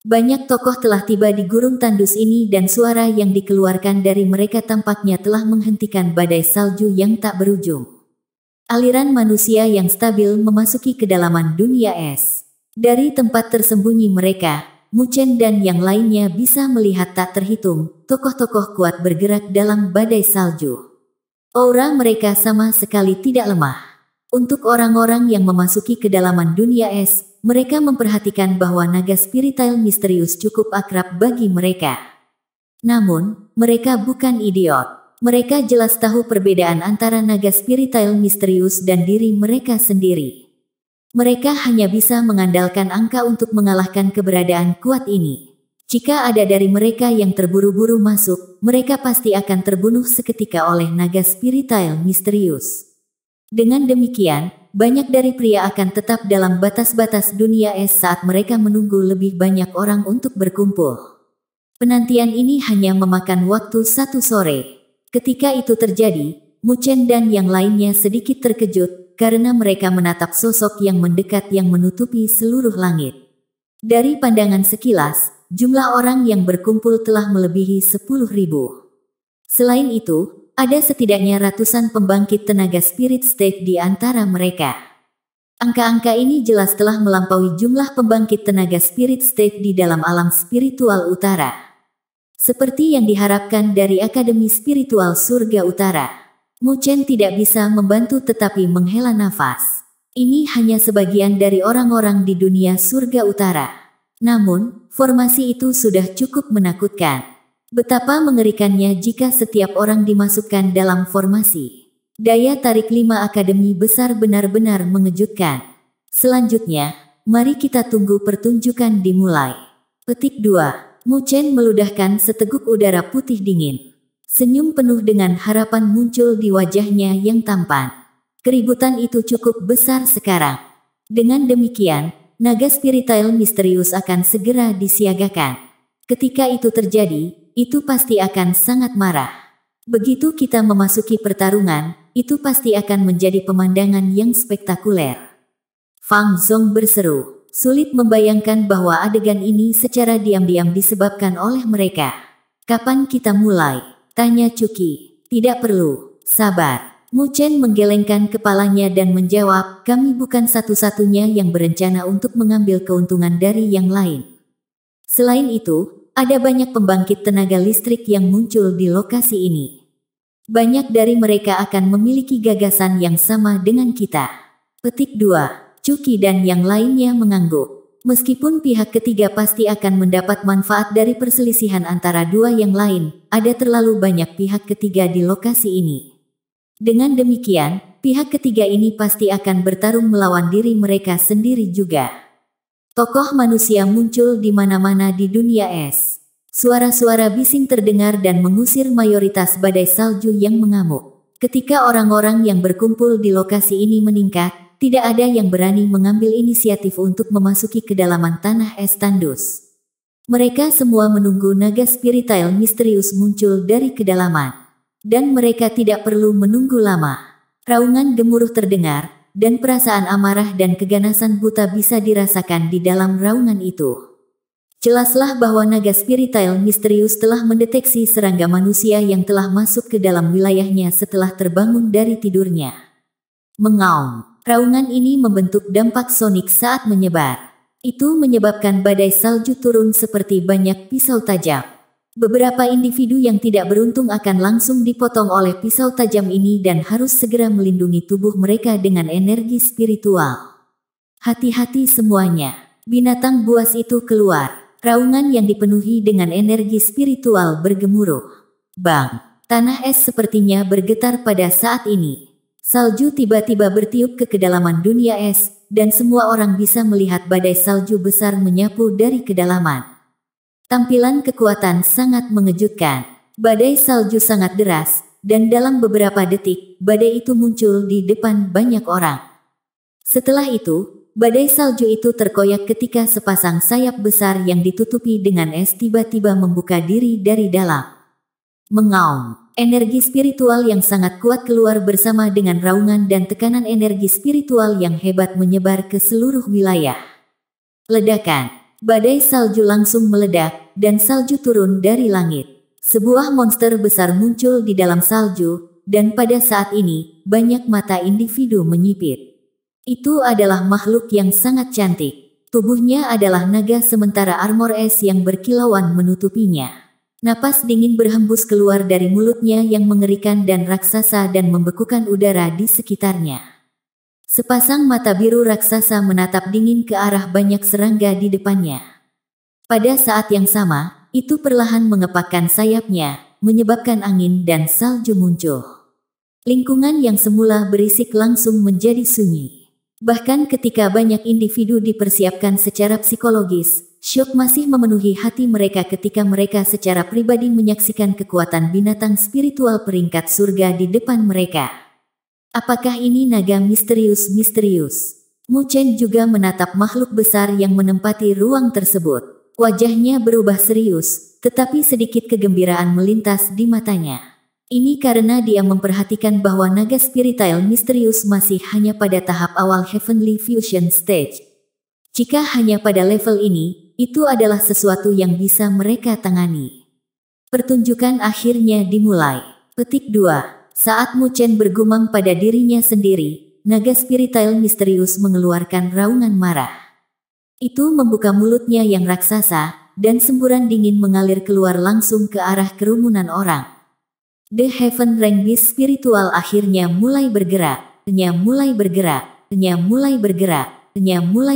Banyak tokoh telah tiba di Gurung tandus ini dan suara yang dikeluarkan dari mereka tampaknya telah menghentikan badai salju yang tak berujung. Aliran manusia yang stabil memasuki kedalaman dunia es. Dari tempat tersembunyi mereka, Muchen dan yang lainnya bisa melihat tak terhitung, tokoh-tokoh kuat bergerak dalam badai salju. Aura mereka sama sekali tidak lemah. Untuk orang-orang yang memasuki kedalaman dunia es, mereka memperhatikan bahwa naga spiritual misterius cukup akrab bagi mereka. Namun, mereka bukan idiot. Mereka jelas tahu perbedaan antara naga spiritual misterius dan diri mereka sendiri. Mereka hanya bisa mengandalkan angka untuk mengalahkan keberadaan kuat ini. Jika ada dari mereka yang terburu-buru masuk, mereka pasti akan terbunuh seketika oleh naga spiritual misterius. Dengan demikian, banyak dari pria akan tetap dalam batas-batas dunia es saat mereka menunggu lebih banyak orang untuk berkumpul. Penantian ini hanya memakan waktu satu sore. Ketika itu terjadi, Muchen dan yang lainnya sedikit terkejut karena mereka menatap sosok yang mendekat yang menutupi seluruh langit. Dari pandangan sekilas, jumlah orang yang berkumpul telah melebihi 10 ribu. Selain itu, ada setidaknya ratusan pembangkit tenaga spirit state di antara mereka. Angka-angka ini jelas telah melampaui jumlah pembangkit tenaga spirit state di dalam alam spiritual utara. Seperti yang diharapkan dari Akademi Spiritual Surga Utara. Mu Chen tidak bisa membantu tetapi menghela nafas. Ini hanya sebagian dari orang-orang di dunia surga utara. Namun, formasi itu sudah cukup menakutkan. Betapa mengerikannya jika setiap orang dimasukkan dalam formasi. Daya tarik lima akademi besar benar-benar mengejutkan. Selanjutnya, mari kita tunggu pertunjukan dimulai. Petik 2. Mu Chen meludahkan seteguk udara putih dingin. Senyum penuh dengan harapan muncul di wajahnya yang tampan. Keributan itu cukup besar sekarang. Dengan demikian, naga spiritual misterius akan segera disiagakan. Ketika itu terjadi, itu pasti akan sangat marah. Begitu kita memasuki pertarungan, itu pasti akan menjadi pemandangan yang spektakuler. Fang Zhong berseru, sulit membayangkan bahwa adegan ini secara diam-diam disebabkan oleh mereka. Kapan kita mulai? Tanya Cuki. Tidak perlu. Sabar. Mu Chen menggelengkan kepalanya dan menjawab, kami bukan satu-satunya yang berencana untuk mengambil keuntungan dari yang lain. Selain itu, ada banyak pembangkit tenaga listrik yang muncul di lokasi ini. Banyak dari mereka akan memiliki gagasan yang sama dengan kita. Petik 2. Cuki dan yang lainnya mengangguk. Meskipun pihak ketiga pasti akan mendapat manfaat dari perselisihan antara dua yang lain, ada terlalu banyak pihak ketiga di lokasi ini. Dengan demikian, pihak ketiga ini pasti akan bertarung melawan diri mereka sendiri juga. Tokoh manusia muncul di mana-mana di dunia es. Suara-suara bising terdengar dan mengusir mayoritas badai salju yang mengamuk. Ketika orang-orang yang berkumpul di lokasi ini meningkat, tidak ada yang berani mengambil inisiatif untuk memasuki kedalaman tanah es tandus. Mereka semua menunggu naga spiritual misterius muncul dari kedalaman. Dan mereka tidak perlu menunggu lama. Raungan gemuruh terdengar, dan perasaan amarah dan keganasan buta bisa dirasakan di dalam raungan itu. Jelaslah bahwa naga spiritual misterius telah mendeteksi serangga manusia yang telah masuk ke dalam wilayahnya setelah terbangun dari tidurnya. Mengaum Raungan ini membentuk dampak sonik saat menyebar. Itu menyebabkan badai salju turun seperti banyak pisau tajam. Beberapa individu yang tidak beruntung akan langsung dipotong oleh pisau tajam ini dan harus segera melindungi tubuh mereka dengan energi spiritual. Hati-hati semuanya. Binatang buas itu keluar. Raungan yang dipenuhi dengan energi spiritual bergemuruh. Bang, tanah es sepertinya bergetar pada saat ini. Salju tiba-tiba bertiup ke kedalaman dunia es, dan semua orang bisa melihat badai salju besar menyapu dari kedalaman. Tampilan kekuatan sangat mengejutkan. Badai salju sangat deras, dan dalam beberapa detik, badai itu muncul di depan banyak orang. Setelah itu, badai salju itu terkoyak ketika sepasang sayap besar yang ditutupi dengan es tiba-tiba membuka diri dari dalam. Mengaum, energi spiritual yang sangat kuat keluar bersama dengan raungan dan tekanan energi spiritual yang hebat menyebar ke seluruh wilayah. Ledakan, badai salju langsung meledak, dan salju turun dari langit. Sebuah monster besar muncul di dalam salju, dan pada saat ini, banyak mata individu menyipit. Itu adalah makhluk yang sangat cantik. Tubuhnya adalah naga sementara armor es yang berkilauan menutupinya. Napas dingin berhembus keluar dari mulutnya yang mengerikan dan raksasa dan membekukan udara di sekitarnya. Sepasang mata biru raksasa menatap dingin ke arah banyak serangga di depannya. Pada saat yang sama, itu perlahan mengepakkan sayapnya, menyebabkan angin dan salju muncul. Lingkungan yang semula berisik langsung menjadi sunyi. Bahkan ketika banyak individu dipersiapkan secara psikologis, Syok masih memenuhi hati mereka ketika mereka secara pribadi menyaksikan kekuatan binatang spiritual peringkat surga di depan mereka. Apakah ini naga misterius-misterius? Mu Chen juga menatap makhluk besar yang menempati ruang tersebut. Wajahnya berubah serius, tetapi sedikit kegembiraan melintas di matanya. Ini karena dia memperhatikan bahwa naga spiritual misterius masih hanya pada tahap awal Heavenly Fusion Stage. Jika hanya pada level ini, itu adalah sesuatu yang bisa mereka tangani. Pertunjukan akhirnya dimulai. Petik 2. Saat Muchen bergumam pada dirinya sendiri, naga spiritual misterius mengeluarkan raungan marah. Itu membuka mulutnya yang raksasa, dan semburan dingin mengalir keluar langsung ke arah kerumunan orang. The Heaven Rang Beast spiritual akhirnya mulai bergerak, nya mulai bergerak, nya mulai bergerak, nya mulai